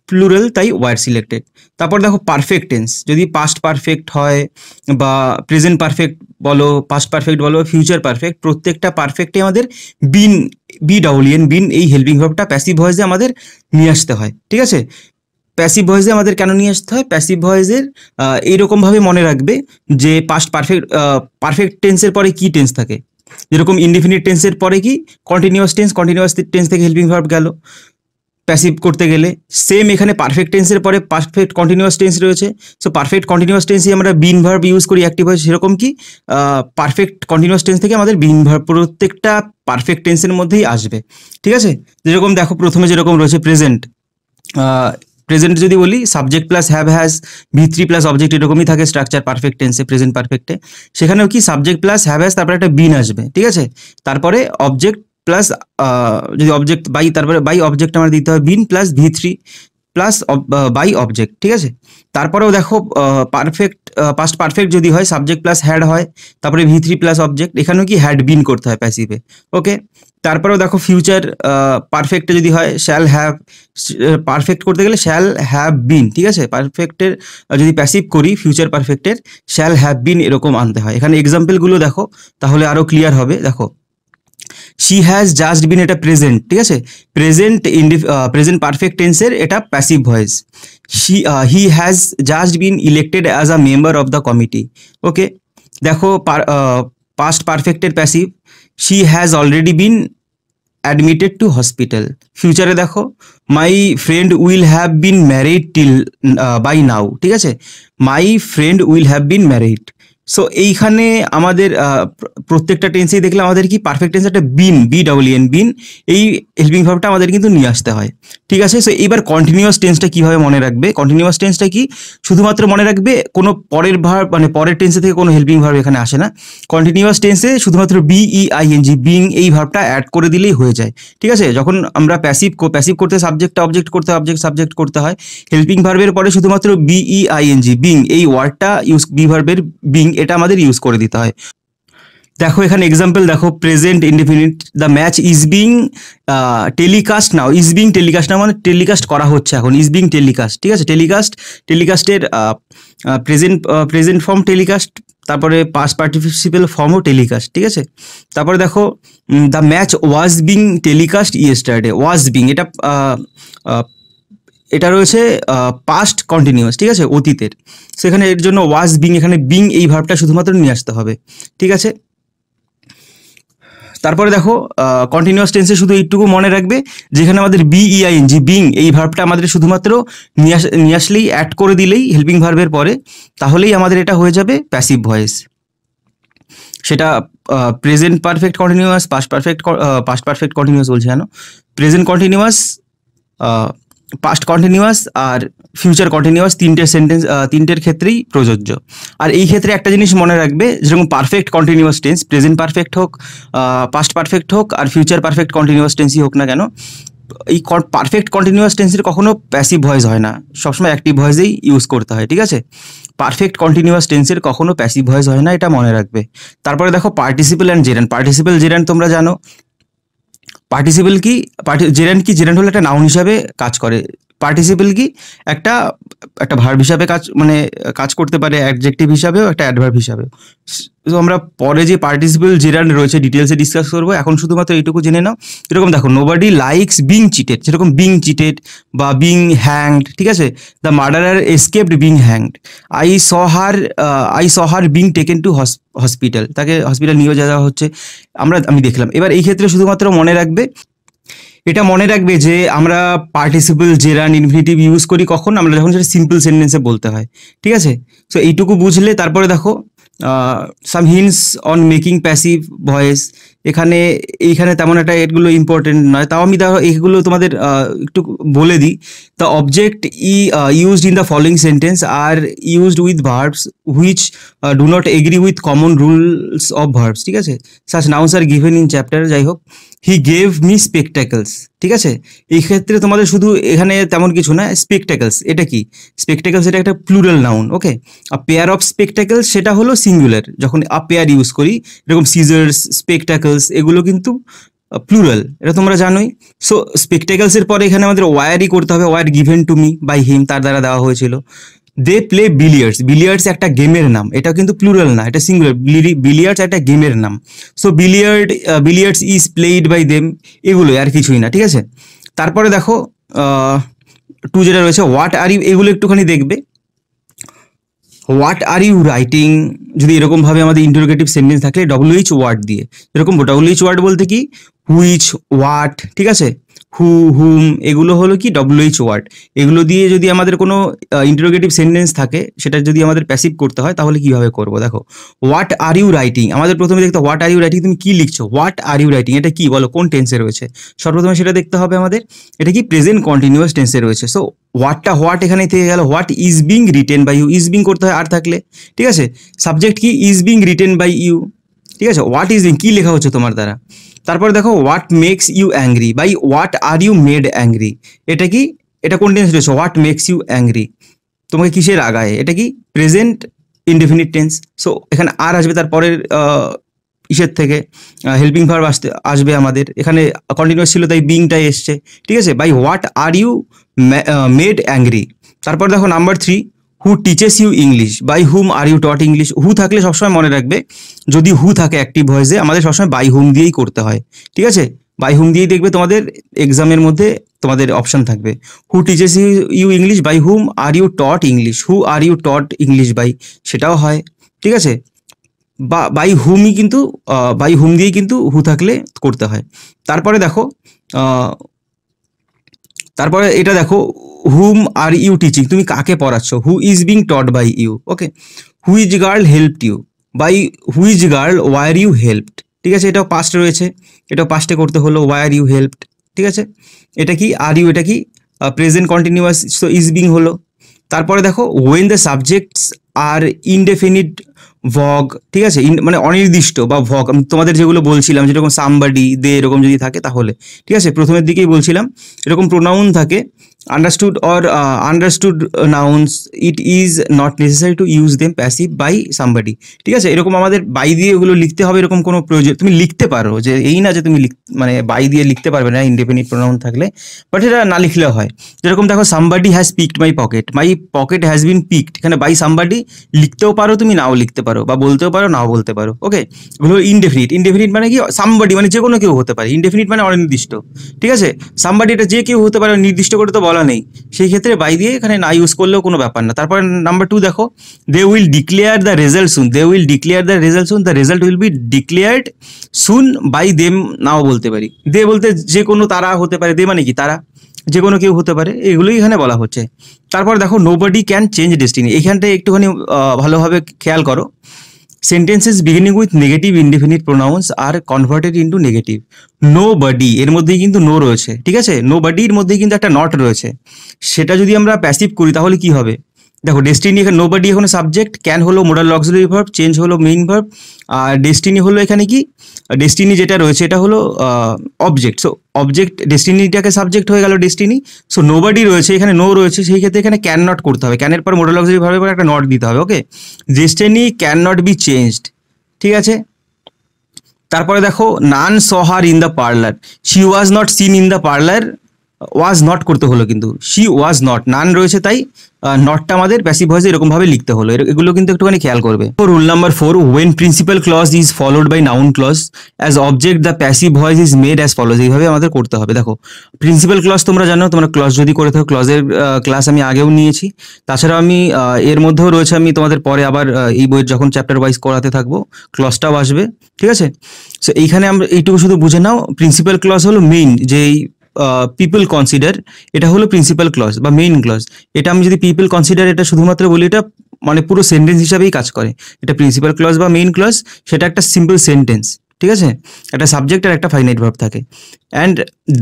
Speaker 1: প্লুরাল তাই ওয়ার সিলেক্টেড তারপর দেখো পারফেক্ট টেন্স যদি পাস্ট পারফেক্ট হয় বা প্রেজেন্ট পারফেক্ট বলো পাস্ট পারফেক্ট বলো ফিউচার পারফেক্ট প্রত্যেকটা পারফেক্টে আমাদের been B double N been এই হেল্পিং ভার্বটা প্যাসিভ ভয়েসে আমাদের নিয়ে আসতে হয় ঠিক আছে প্যাসিভ ভয়েসে আমাদের কেন নিয়ে আসতে হয় প্যাসিভ ভয়েসের এইরকমভাবে মনে রাখবে যে পাস্ট পারফেক্ট পারফেক্ট টেন্সের পরে কী টেন্স থাকে যেরকম ইনডিফিনিট টেন্সের পরে কি কন্টিনিউয়াস টেন্স কন্টিনিউয়াস টেন্স থেকে হেল্পিং ভার্ব গেল প্যাসিভ করতে গেলে সেম এখানে পারফেক্ট টেন্সের পরে পারফেক্ট কন্টিনিউয়াস টেন্স রয়েছে সো পারফেক্ট কন্টিনিউয়াস টেন্সই আমরা বিন ভার্ব ইউজ করি অ্যাক্টিভ হয় সেরকম কি পারফেক্ট কন্টিনিউয়াস টেন্স থেকে আমাদের বিন ভার্ব প্রত্যেকটা পারফেক্ট টেন্সের মধ্যেই আসবে ঠিক আছে যেরকম দেখো প্রথমে যেরকম রয়েছে প্রেজেন্ট প্রেজেন্ট যদি বলি subject plus have has V three plus object এরকমই থাকে স্ট্রাকচার পারফেক্ট টেন্সে প্রেজেন্ট পারফেক্টে সেখানেও কি সাবজেক্ট প্লাস হ্যাভ হ্যাজ তারপরে একটা বিন আসবে ঠিক আছে তারপরে অবজেক্ট প্লাস যদি অবজেক্ট বাই তারপরে বাই অবজেক্ট আমার দিতে হবে been plus V three plus by object ঠিক আছে তারপরেও দেখো পারফেক্ট পাস্ট পারফেক্ট যদি হয় সাবজেক্ট প্লাস হ্যাড হয় তারপরে ভি থ্রি প্লাস অবজেক্ট এখানেও কি হ্যাড বিন করতে হয় প্যাসিভে ওকে তারপরেও দেখো ফিউচার পারফেক্টে যদি হয় শ্যাল হ্যাভ পারফেক্ট করতে গেলে শ্যাল হ্যাভ বিন ঠিক আছে পারফেক্টের যদি প্যাসিভ করি ফিউচার পারফেক্টের শ্যাল হ্যাভ বিন এরকম আনতে হয় এখানে এক্সাম্পলগুলো দেখো তাহলে আরও ক্লিয়ার হবে দেখো শি হ্যাজ জাস্ট বিন এটা প্রেজেন্ট ঠিক আছে প্রেজেন্ট ইন্ডি প্রেজেন্ট পারফেক্ট টেন্সের এটা passive voice she he has just been elected as a member of the committee okay দেখো পাস্ট পারফেক্টের passive she has already been admitted to hospital ফিউচারে দেখো my friend will have been married till by now ঠিক আছে my friend will have been married so এইখানে আমাদের প্রত্যেকটা টেন্সেই দেখলে আমাদের কি পারফেক্ট টেন্স একটা been B double N been এই হেল্পিং ভাবটা আমাদের কিন্তু নিয়ে আসতে হয় ঠিক আছে সো এইবার কন্টিনিউয়াস টেন্সটা কীভাবে মনে রাখবে কন্টিনিউয়াস টেন্সটা কি শুধুমাত্র মনে রাখবে কোনো পরের ভার মানে পরের টেন্সে থেকে কোনো হেল্পিং ভার্ব এখানে আসে না কন্টিনিউয়াস টেন্সে শুধুমাত্র B E I N G being এই ভাবটা অ্যাড করে দিলেই হয়ে যায় ঠিক আছে যখন আমরা প্যাসিভ প্যাসিভ করতে সাবজেক্টটা অবজেক্ট করতে অবজেক্ট সাবজেক্ট করতে হয় হেল্পিং ভার্বের পরে শুধুমাত্র B E I N G being এই ওয়ার্ডটা ইউজ বি ভার্বের বিং এটা আমাদের ইউজ করে দিতে হয় দেখো এখানে এক্সাম্পল দেখো present indefinite the match is being telecast now is being telecast না মানে টেলিকাস্ট করা হচ্ছে এখন ইজ বিং টেলিকাস্ট ঠিক আছে টেলিকাস্ট টেলিকাস্টের প্রেজেন্ট প্রেজেন্ট ফর্ম টেলিকাস্ট তারপরে পাস পার্টিসিপেল ফর্মও টেলিকাস্ট ঠিক আছে তারপরে দেখো the match was being telecast yesterday was being এটা এটা রয়েছে পাস্ট কন্টিনিউয়াস ঠিক আছে অতীতের সেখানে এর জন্য ওয়াজ বিং এখানে বিং এই ভার্বটা শুধুমাত্র নিয়ে আসতে হবে ঠিক আছে তারপরে দেখো কন্টিনিউয়াস টেন্সে শুধু এইটুকু মনে রাখবে যেখানে আমাদের জি বিং e এই ভার্বটা আমাদের শুধুমাত্র নিয়ে আসলেই অ্যাড করে দিলেই হেল্পিং ভার্বের পরে তাহলেই আমাদের এটা হয়ে যাবে প্যাসিভ ভয়েস সেটা present perfect continuous past perfect past perfect continuous বলছি কেন প্রেজেন্ট কন্টিনিউয়াস পাস্ট কন্টিনিউয়াস আর ফিউচার কন্টিনিউয়াস তিনটে সেন্টেন্স তিনটের ক্ষেত্রেই প্রযোজ্য আর এই ক্ষেত্রে একটা জিনিস মনে রাখবে যেরকম perfect continuous tense present perfect হোক পাস্ট পারফেক্ট হোক আর ফিউচার পারফেক্ট কন্টিনিউয়াস টেন্সই হোক না কেন এই পারফেক্ট কন্টিনিউয়াস টেন্সের কখনো প্যাসিভ ভয়েস হয় না সবসময় অ্যাক্টিভ ভয়েসেই ইউজ করতে হয় ঠিক আছে পারফেক্ট কন্টিনিউয়াস টেন্সের কখনো প্যাসিভ ভয়েস হয় না এটা মনে রাখবে তারপরে দেখো participle and gerund participle gerund তোমরা জানো পার্টিসিপেল কি জেরেন্ট কি জেরেন্ট হলে একটা নাউন হিসাবে কাজ করে পার্টিসিপেল কি একটা একটা ভার্ব হিসাবে কাজ মানে কাজ করতে পারে অ্যাডজেক্টিভ হিসাবেও একটা অ্যাডভার্ব হিসাবেও তো আমরা পরে যে পার্টিসিপেল যেটা রয়েছে ডিটেলসে ডিসকাস করবো এখন শুধুমাত্র এইটুকু জেনে নাও এরকম দেখো নোবাডি লাইকস বিং চিটেড যেরকম বিং চিটেড বা বিং হ্যাংড ঠিক আছে the murderer escaped being hanged I saw her I saw her being taken to hospital তাকে হসপিটাল নিয়ে যাওয়া হচ্ছে আমরা আমি দেখলাম এবার এই ক্ষেত্রে শুধুমাত্র মনে রাখবে এটা মনে রাখবে যে আমরা পার্টিসিপল জেরান ইনভিনিটিভ ইউজ করি কখন আমরা যখন সেটা সিম্পল সেন্টেন্সে বলতে হয় ঠিক আছে সো এইটুকু বুঝলে তারপরে দেখো some hints on making passive voice এখানে এইখানে তেমন একটা এগুলো ইম্পর্টেন্ট নয় তাও আমি দেখো এগুলো তোমাদের একটু বলে দিই দ্য অবজেক্ট ই used in the following sentence are used with verbs which do not agree with common rules of verbs ঠিক আছে such nouns are given in chapter যাই হোক হি গেভ মি স্পেকটাকলস ঠিক আছে এই ক্ষেত্রে তোমাদের শুধু এখানে তেমন কিছু না স্পেকটাকলস এটা কি স্পেকটাকলস এটা একটা প্লুরাল নাউন ওকে আর পেয়ার অফ স্পেকটাকলস সেটা হলো সিঙ্গুলার যখন আ পেয়ার ইউজ করি এরকম সিজার্স স্পেকটাকলস এগুলো কিন্তু প্লুরাল এটা তোমরা জানোই সো স্পেকটাকলসের পরে এখানে আমাদের ওয়ারই করতে হবে were given to me by him তার দ্বারা দেওয়া হয়েছিল দে প্লে বিলিয়ার্ডস বিলিয়ার্ডস একটা গেমের নাম এটা কিন্তু প্লুরাল না এটা সিঙ্গুলার বিলিয়ার্ডস একটা গেমের নাম so billiard billiards is played by them এগুলো আর কিছুই না ঠিক আছে তারপরে দেখো টু যেটা রয়েছে হোয়াট আর ইউ এগুলো একটুখানি দেখবে হোয়াট আর ইউ রাইটিং যদি এরকমভাবে আমাদের ইন্টারোগেটিভ সেন্টেন্স থাকে ডব্লিউইচ ওয়ার্ড দিয়ে এরকম ডব্লিউইচ ওয়ার্ড বলতে কি হুইচ হোয়াট ঠিক আছে হু হুম এগুলো হলো কি এইচ ওয়ার্ড এগুলো দিয়ে যদি আমাদের কোনো ইন্টারোগেটিভ সেন্টেন্স থাকে সেটা যদি আমাদের প্যাসিভ করতে হয় তাহলে কিভাবে করবো দেখো হোয়াট আর ইউ রাইটিং আমাদের প্রথমে দেখতে হোয়াট আর ইউ রাইটিং তুমি কি লিখছো হোয়াট আর ইউ রাইটিং এটা কি বলো কোন টেন্সে রয়েছে সর্বপ্রথমে সেটা দেখতে হবে আমাদের এটা কি প্রেজেন্ট কন্টিনিউয়াস টেন্সে রয়েছে সো হোয়াটটা হোয়াট এখানে থেকে গেল what is being written by you is being করতে হয় আর থাকলে ঠিক আছে সাবজেক্ট কি is being written by you ঠিক আছে হোয়াট ইজ কী লেখা হচ্ছে তোমার দ্বারা তারপর দেখো what makes you angry by what are you made angry এটা কি এটা কোন টেন্স রয়েছে হোয়াট মেক্স ইউ অ্যাংরি তোমাকে কিসের আগায় এটা কি প্রেজেন্ট ইনডেফিনিট টেন্স সো এখানে আর আসবে তারপরের ইসের থেকে হেল্পিং ফার আসতে আসবে আমাদের এখানে কন্টিনিউয়াস ছিল তাই বিংটাই এসছে ঠিক আছে by what are you made angry তারপর দেখো number three who teaches you English by whom are you taught English who থাকলে সবসময় মনে রাখবে যদি হু থাকে অ্যাক্টিভ ভয়েসে আমাদের সবসময় বাই হুম দিয়েই করতে হয় ঠিক আছে বাই হুম দিয়েই দেখবে তোমাদের এক্সামের মধ্যে তোমাদের অপশন থাকবে who teaches you English by whom are you taught English who are you taught English by সেটাও হয় ঠিক আছে বা বাই হুমই কিন্তু বাই হুম দিয়েই কিন্তু হু থাকলে করতে হয় তারপরে দেখো তারপরে এটা দেখো হুম আর ইউ টিচিং তুমি কাকে পড়াচ্ছ who is being taught by you okay whose girl help you by whose girl were you helped ঠিক আছে এটাও পাস্টে রয়েছে এটাও পাস্টে করতে হলো ওয়ার ইউ হেল্পড ঠিক আছে এটা কি আর ইউ এটা কি present continuous so is being হলো তারপরে দেখো when the subjects are indefinite ভগ ঠিক আছে মানে অনির্দিষ্ট বা ভগ আমি তোমাদের যেগুলো বলছিলাম যেরকম সামবাডি দে এরকম যদি থাকে তাহলে ঠিক আছে প্রথমের দিকেই বলছিলাম এরকম প্রোনাউন থাকে understood or uh, understood nouns it is not necessary to use them passive by somebody ঠিক আছে এরকম আমাদের বাই দিয়ে ওগুলো লিখতে হবে এরকম কোনো প্রয়োজন তুমি লিখতে পারো যে এই না যে তুমি মানে বাই দিয়ে লিখতে পারবে না ইন্ডিপেন্ডেন্ট প্রোনাউন থাকলে বাট এটা না লিখলেও হয় যেরকম দেখো somebody has picked my pocket my pocket has been picked এখানে বাই সামবাডি লিখতেও পারো তুমি নাও লিখতে পারো বা বলতেও পারো নাও বলতে পারো ওকে এগুলো ইনডেফিনিট ইনডেফিনিট মানে কি সামবাডি মানে যে কোনো কেউ হতে পারে ইনডেফিনিট মানে অনির্দিষ্ট ঠিক আছে সামবাডি এটা যে কেউ হতে পারে নির্দিষ্ট করে তো বলা বলা নেই সেই ক্ষেত্রে বাই দিয়ে এখানে না ইউজ করলেও কোনো ব্যাপার না তারপর নাম্বার টু দেখো they will declare the result soon they will declare the result soon the result will be declared soon by them নাও বলতে পারি দে বলতে যে কোনো তারা হতে পারে দে মানে কি তারা যে কোনো কেউ হতে পারে এগুলোই এখানে বলা হচ্ছে তারপর দেখো নোবডি ক্যান চেঞ্জ ডেস্টিনি এখানটায় একটুখানি ভালোভাবে খেয়াল করো sentences beginning with negative indefinite pronouns are converted into negative nobody এর মধ্যেই কিন্তু নো রয়েছে ঠিক আছে নো বডির মধ্যেই কিন্তু একটা নট রয়েছে সেটা যদি আমরা প্যাসিভ করি তাহলে কি হবে দেখো ডেস্টিনি এখানে নোবাডি এখানে সাবজেক্ট ক্যান হলো মোডাল লক্সারি ভার্ব চেঞ্জ হলো মেইন ভার্ব আর ডেস্টিনি হলো এখানে কি ডেস্টিনি যেটা রয়েছে এটা হলো অবজেক্ট সো অবজেক্ট ডেস্টিনিটাকে সাবজেক্ট হয়ে গেল ডেস্টিনি সো নোবাডি রয়েছে এখানে নো রয়েছে সেই ক্ষেত্রে এখানে ক্যান নট করতে হবে ক্যানের পর মোডাল লক্সারি ভার্বের পর একটা নট দিতে হবে okay destiny can not be changed ঠিক আছে তারপরে দেখো none saw her in the parlour she was not seen in the parlour was not করতে হলো কিন্তু শি ওয়াজ নট নান রয়েছে তাই নটটা আমাদের প্যাসিভ ভয়েসে এরকমভাবে লিখতে হলো এগুলো কিন্তু একটুখানি খেয়াল করবে তো rule number four when principal clause is followed by noun clause as object the passive voice is made as follows এইভাবে আমাদের করতে হবে দেখো প্রিন্সিপাল ক্লজ তোমরা জানো তোমরা ক্লজ যদি করে থাকো ক্লজের ক্লাস আমি আগেও নিয়েছি তাছাড়া আমি এর মধ্যেও রয়েছে আমি তোমাদের পরে আবার এই বইয়ের যখন চ্যাপ্টার ওয়াইজ করাতে থাকবো ক্লজটাও আসবে ঠিক আছে সো এইখানে আমরা এইটুকু শুধু বুঝে নাও প্রিন্সিপাল ক্লজ হলো মেইন যে এই পিপল কনসিডার এটা হলো প্রিন্সিপাল ক্লজ বা মেইন ক্লজ এটা আমি যদি পিপল কনসিডার এটা শুধুমাত্র বলি এটা মানে পুরো সেন্টেন্স হিসাবেই কাজ করে এটা প্রিন্সিপাল ক্লজ বা মেইন ক্লজ সেটা একটা সিম্পল সেন্টেন্স ঠিক আছে একটা সাবজেক্ট আর একটা ফাইনাইট ভাব থাকে অ্যান্ড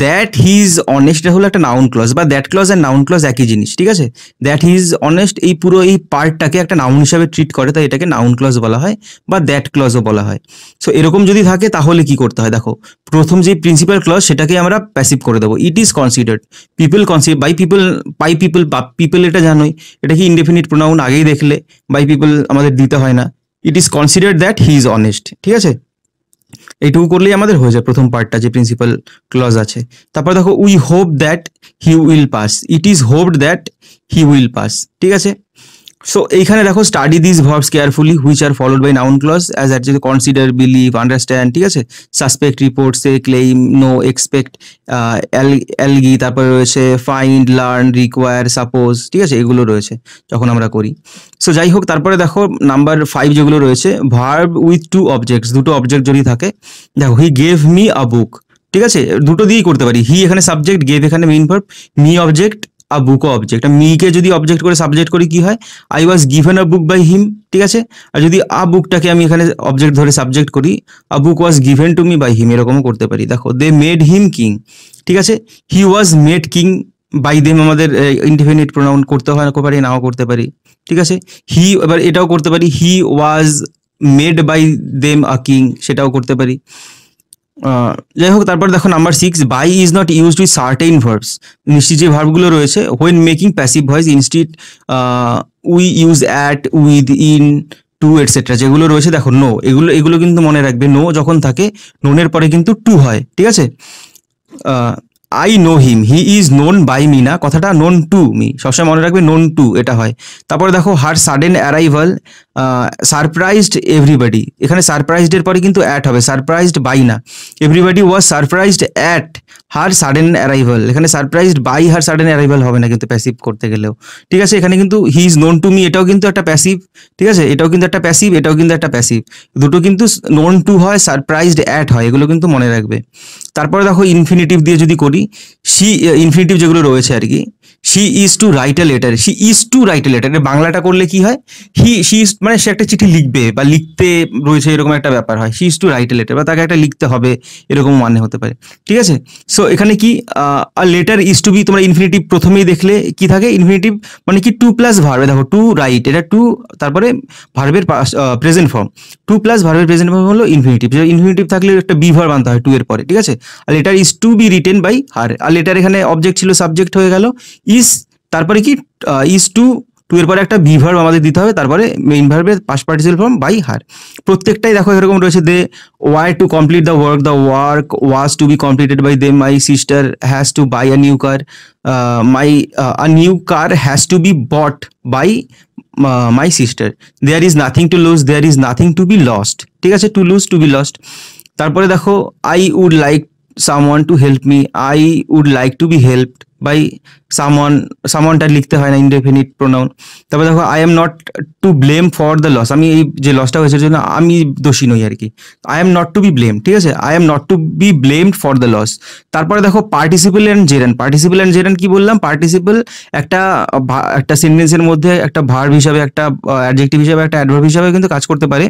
Speaker 1: দ্যাট হিজ অনেস্ট হলো একটা নাউন ক্লজ বা that clause and noun clause একই জিনিস ঠিক আছে দ্যাট হিজ অনেস্ট এই পুরো এই পার্টটাকে একটা নাউন হিসাবে ট্রিট করে তাই এটাকে নাউন ক্লজ বলা হয় বা দ্যাট ক্লজও বলা হয় সো এরকম যদি থাকে তাহলে কি করতে হয় দেখো প্রথম যে প্রিন্সিপাল ক্লজ সেটাকে আমরা প্যাসিভ করে দেবো it is considered people consider by people by people বা পিপল এটা জানোই এটা কি ইনডেফিনিট প্রোনাউন আগেই দেখলে বাই পিপল আমাদের দিতে হয় না it is considered that he is honest ঠিক আছে এইটুকু করলেই আমাদের হয়ে যায় প্রথম পার্টটা যে প্রিন্সিপাল ক্লজ আছে তারপর দেখো we hope that he will pass it is hoped that he will pass ঠিক আছে সো এইখানে দেখো study this verbs carefully which are followed by noun clause as at যদি কনসিডার বিলিভ আন্ডারস্ট্যান্ড ঠিক আছে suspect report say claim know expect allege তারপর রয়েছে find learn require suppose ঠিক আছে এগুলো রয়েছে যখন আমরা করি সো যাই হোক তারপরে দেখো নাম্বার ফাইভ যেগুলো রয়েছে ভার্ব উইথ টু অবজেক্টস দুটো অবজেক্ট যদি থাকে দেখো হি গেভ মি আ বুক ঠিক আছে দুটো দিয়েই করতে পারি হি এখানে সাবজেক্ট গেভ এখানে main verb me object a book object আর মিকে যদি অবজেক্ট করে সাবজেক্ট করি কি হয় I was given a book by him ঠিক আছে আর যদি আ বুকটাকে আমি এখানে অবজেক্ট ধরে সাবজেক্ট করি a book was given to me by him এরকমও করতে পারি দেখো দে মেড হিম কিং ঠিক আছে he was made king by them আমাদের ইন্ডিফিনিট প্রোনাউন করতে হয় না পারি নাও করতে পারি ঠিক আছে হি এবার এটাও করতে পারি he was made by them a king সেটাও করতে পারি যাই হোক তারপর দেখো number six by is not use with certain verbs নিশ্চিত যে ভার্বগুলো রয়েছে when making passive voice instead we use at with in to etcetera যেগুলো রয়েছে দেখো নো এগুলো এগুলো কিন্তু মনে রাখবে নো যখন থাকে নোনের পরে কিন্তু টু হয় ঠিক আছে I know him he is known by me না কথাটা নোন টু মি সবসময় মনে রাখবে নোন টু এটা হয় তারপরে দেখো her sudden arrival surprised everybody এখানে সারপ্রাইজড এর পরে কিন্তু অ্যাট হবে সারপ্রাইজড বাই না everybody was surprised at her sudden arrival এখানে surprised by her sudden arrival হবে না কিন্তু প্যাসিভ করতে গেলেও ঠিক আছে এখানে কিন্তু he is known to me এটাও কিন্তু একটা প্যাসিভ ঠিক আছে এটাও কিন্তু একটা প্যাসিভ এটাও কিন্তু একটা প্যাসিভ দুটো কিন্তু নোন টু হয় সারপ্রাইজড অ্যাট হয় এগুলো কিন্তু মনে রাখবে তারপরে দেখো ইনফিনিটিভ দিয়ে যদি করি সি ইনফিনিটিভ যেগুলো রয়েছে আর কি she is to write a letter she is to write a letter বাংলাটা করলে কি হয় হি শি ইজ মানে সে একটা চিঠি লিখবে বা লিখতে রয়েছে এরকম একটা ব্যাপার হয় she is to write a letter বা তাকে একটা লিখতে হবে এরকম মানে হতে পারে ঠিক আছে সো এখানে কি আর লেটার ইজ টু বি তোমরা ইনফিনিটিভ প্রথমেই দেখলে কি থাকে ইনফিনিটিভ মানে কি টু প্লাস ভার্বে দেখো টু রাইট এটা টু তারপরে ভার্বের প্রেজেন্ট ফর্ম টু প্লাস ভার্বের প্রেজেন্ট ফর্ম হলো ইনফিনিটিভ ইনফিনিটিভ থাকলে একটা বি ভার্ব আনতে হয় টু এর পরে ঠিক আছে আর letter is to be written by her আর লেটার এখানে অবজেক্ট ছিল সাবজেক্ট হয়ে গেল ইস তারপরে কি ইস টু টু এর পরে একটা ভি ভার্ব আমাদের দিতে হবে তারপরে মেইন ভার্বের past participle form by her প্রত্যেকটাই দেখো এরকম রয়েছে they why to complete the work the work was to be completed by they my sister has to buy a new car my a new car has to be bought by my sister there is nothing to lose there is nothing to be lost ঠিক আছে to lose to be lost তারপরে দেখো I would like some one to help me I would like to be helped by someone সামনটা লিখতে হয় না indefinite pronoun তারপর দেখো I am not to blame for the loss আমি এই যে লসটা হয়েছে জন্য আমি দোষী নই আর কি I am not to be blame ঠিক আছে I am not to be blamed for the loss তারপরে দেখো participle and gerund participle and gerund কি বললাম পার্টিসিপেল একটা একটা সেন্টেন্সের মধ্যে একটা ভার হিসাবে একটা অ্যাডজেক্টিভ uh, হিসাবে একটা অ্যাডভার্ভ হিসাবে কিন্তু কাজ করতে পারে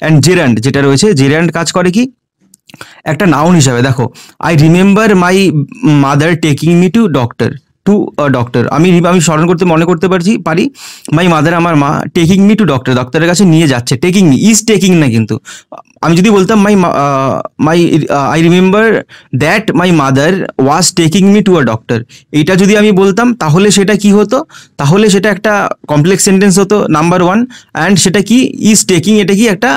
Speaker 1: অ্যান্ড জেরান্ড যেটা রয়েছে জেরান্ড কাজ করে কি একটা নাউন হিসাবে দেখো I remember my mother taking me to doctor to doctor আমি আমি স্মরণ করতে মনে করতে পারছি পারি মাই মাদার আমার মা টেকিং মি টু ডক্টর ডক্টরের কাছে নিয়ে যাচ্ছে টেকিং মি ইজ টেকিং না কিন্তু আমি যদি বলতাম my my I remember that my mother was taking me to a doctor এইটা যদি আমি বলতাম তাহলে সেটা কি হতো তাহলে সেটা একটা কমপ্লেক্স সেন্টেন্স হতো নাম্বার ওয়ান অ্যান্ড সেটা কি ইজ টেকিং এটা কি একটা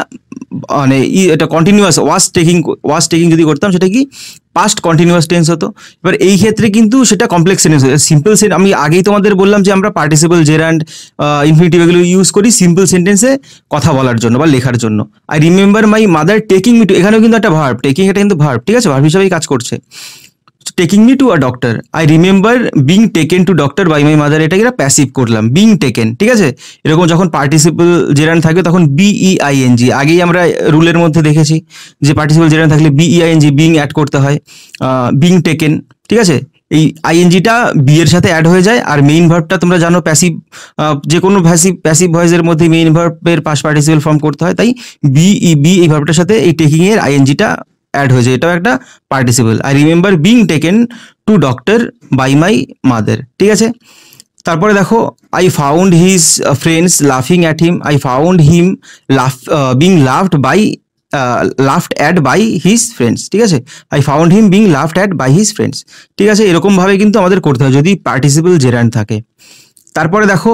Speaker 1: মানে ই এটা continuous was taking was taking যদি করতাম সেটা কি পাস্ট কন্টিনিউয়াস টেন্স হতো এবার এই ক্ষেত্রে কিন্তু সেটা কমপ্লেক্স সেন্টেন্স হতো সিম্পল সেন্ট আমি আগেই তোমাদের বললাম যে আমরা পার্টিসিপল অ্যান্ড ইনফিনিটিভ এগুলো ইউজ করি সিম্পল সেন্টেন্সে কথা বলার জন্য বা লেখার জন্য I remember my mother taking me to এখানেও কিন্তু একটা ভার্ব টেকিং এটা কিন্তু ভার্ব ঠিক আছে ভার্ব হিসাবেই কাজ করছে taking me to a doctor I remember being taken to doctor by my mother এটাকে এরা প্যাসিভ করলাম বিং টেকেন ঠিক আছে এরকম যখন পার্টিসিপল জেরান থাকে তখন বিইআইএনজি e আগেই আমরা রুলের মধ্যে দেখেছি যে পার্টিসিপল জেরান থাকলে বিইআইএনজি বিং অ্যাড করতে হয় বিং টেকেন ঠিক আছে এই আইএনজিটা বি এর সাথে অ্যাড হয়ে যায় আর মেইন ভার্বটা তোমরা জানো প্যাসিভ যে কোনো প্যাসিভ প্যাসিভ ভয়েসের মধ্যে মেইন ভার্বের পাস পার্টিসিপেল ফর্ম করতে হয় তাই বি ই বি এই ভার্বটার সাথে এই টেকিং এর আইএনজিটা অ্যাড হয়ে যায় এটাও একটা participle I remember being taken to doctor by my mother ঠিক আছে তারপরে দেখো আই ফাউন্ড হিজ ফ্রেন্ডস লাফিং at him I found him laugh being laughed by laughed at by his friends ঠিক আছে I found him being laughed at by his friends ঠিক আছে এরকমভাবে কিন্তু আমাদের করতে হয় যদি পার্টিসিপেল জেরান থাকে তারপরে দেখো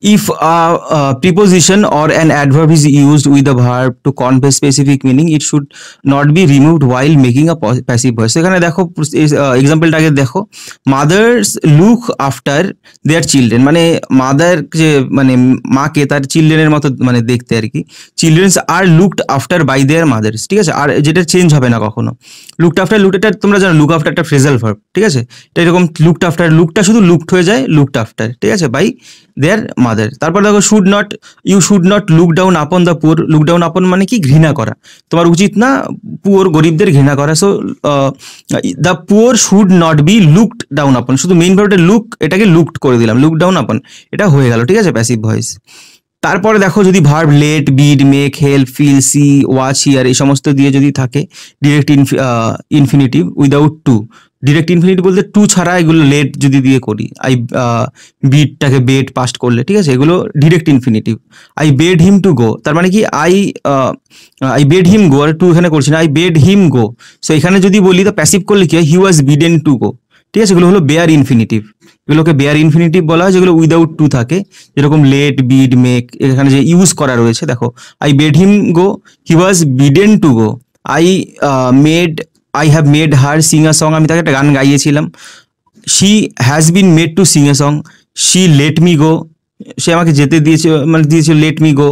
Speaker 1: if a, a, preposition or an adverb is used with a verb to convey specific meaning it should not be removed while making a passive voice এখানে দেখো এক্সাম্পলটাকে দেখো mothers look after their children মানে mother যে মানে মাকে তার চিলড্রেনের মতো মানে দেখতে আর কি children's are looked after by their mothers ঠিক আছে আর যেটা চেঞ্জ হবে না কখনো লুকড আফটার লুকটা তোমরা জানো লুক আফটার একটা ফ্রেজাল ভার্ব ঠিক আছে এটা এরকম লুকড আফটার লুকটা শুধু লুকড হয়ে যায় লুকড আফটার ঠিক আছে বাই দেয়ার আমাদের তারপর দেখো should not you should not look down upon the poor look down upon মানে কি ঘৃণা করা তোমার উচিত না পুয়ার গরিবদের ঘৃণা করা so the poor should not be looked down upon শুধু মেইন ভার্বটা লুক এটাকে লুকড করে দিলাম লুক ডাউন আপন এটা হয়ে গেল ঠিক আছে প্যাসিভ ভয়েস তারপরে দেখো যদি verb let bid make help feel see watch hear এই সমস্ত দিয়ে যদি থাকে direct infinitive without to direct infinitive বলতে টু ছাড়া এগুলো লেট যদি দিয়ে করি আই বিটটাকে বেড পাস্ট করলে ঠিক আছে এগুলো direct infinitive I bade him to go তার মানে কি I I bade him go আর টু এখানে করছি না I bade him go so এখানে যদি বলি তো প্যাসিভ করলে কি হয় হি ওয়াজ বিডেন টু গো ঠিক আছে এগুলো হলো বেয়ার ইনফিনিটিভ এগুলোকে বেয়ার ইনফিনিটিভ বলা হয় যেগুলো উইদাউট টু থাকে যেরকম লেট বিড মেক এখানে যে ইউজ করা রয়েছে দেখো I bade him go he was bidden to go I made I have made her sing a song আমি তাকে একটা গান গাইয়েছিলাম she has been made to sing a song she let me go সে আমাকে যেতে দিয়েছে মানে দিয়েছিল let me go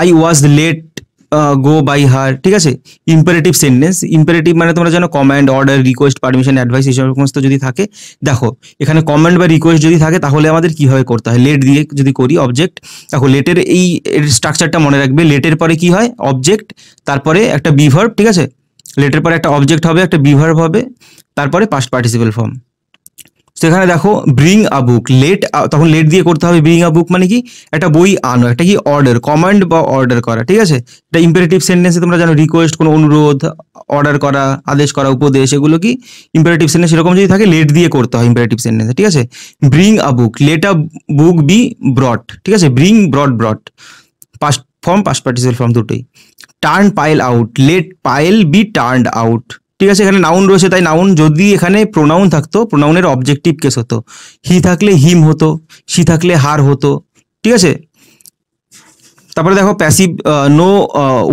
Speaker 1: I was let go by her ঠিক আছে ইম্পারেটিভ সেন্টেন্স ইম্পারেটিভ মানে তোমরা জানো command order request permission advice এই সমস্ত যদি থাকে দেখো এখানে কমান্ড বা রিকোয়েস্ট যদি থাকে তাহলে আমাদের কীভাবে করতে হয় লেট দিয়ে যদি করি অবজেক্ট দেখো লেটের এই স্ট্রাকচারটা মনে রাখবে লেটের পরে কি হয় অবজেক্ট তারপরে একটা বিভার্ব ঠিক আছে লেটের পরে একটা অবজেক্ট হবে একটা বিভার্ভ হবে তারপরে পাস্ট পার্টিসিপেল ফর্ম সেখানে দেখো ব্রিং আ বুক লেট তখন লেট দিয়ে করতে হবে ব্রিং আ বুক মানে কি একটা বই আনো একটা কি অর্ডার কমান্ড বা অর্ডার করা ঠিক আছে এটা ইম্পারেটিভ সেন্টেন্সে তোমরা জানো রিকোয়েস্ট কোনো অনুরোধ অর্ডার করা আদেশ করা উপদেশ এগুলো কি ইম্পারেটিভ সেন্টেন্স এরকম যদি থাকে লেট দিয়ে করতে হয় ইম্পারেটিভ সেন্টেন্সে ঠিক আছে bring a book let a book be brought ঠিক আছে bring brought brought past form past participle form দুটোই turn pile out let pile be turn out ঠিক আছে এখানে নাউন রয়েছে তাই নাউন যদি এখানে প্রোনাউন থাকতো প্রোনাউনের অবজেক্টিভ কেস হতো হি থাকলে হিম হতো সি থাকলে হার হতো ঠিক আছে তারপরে দেখো passive no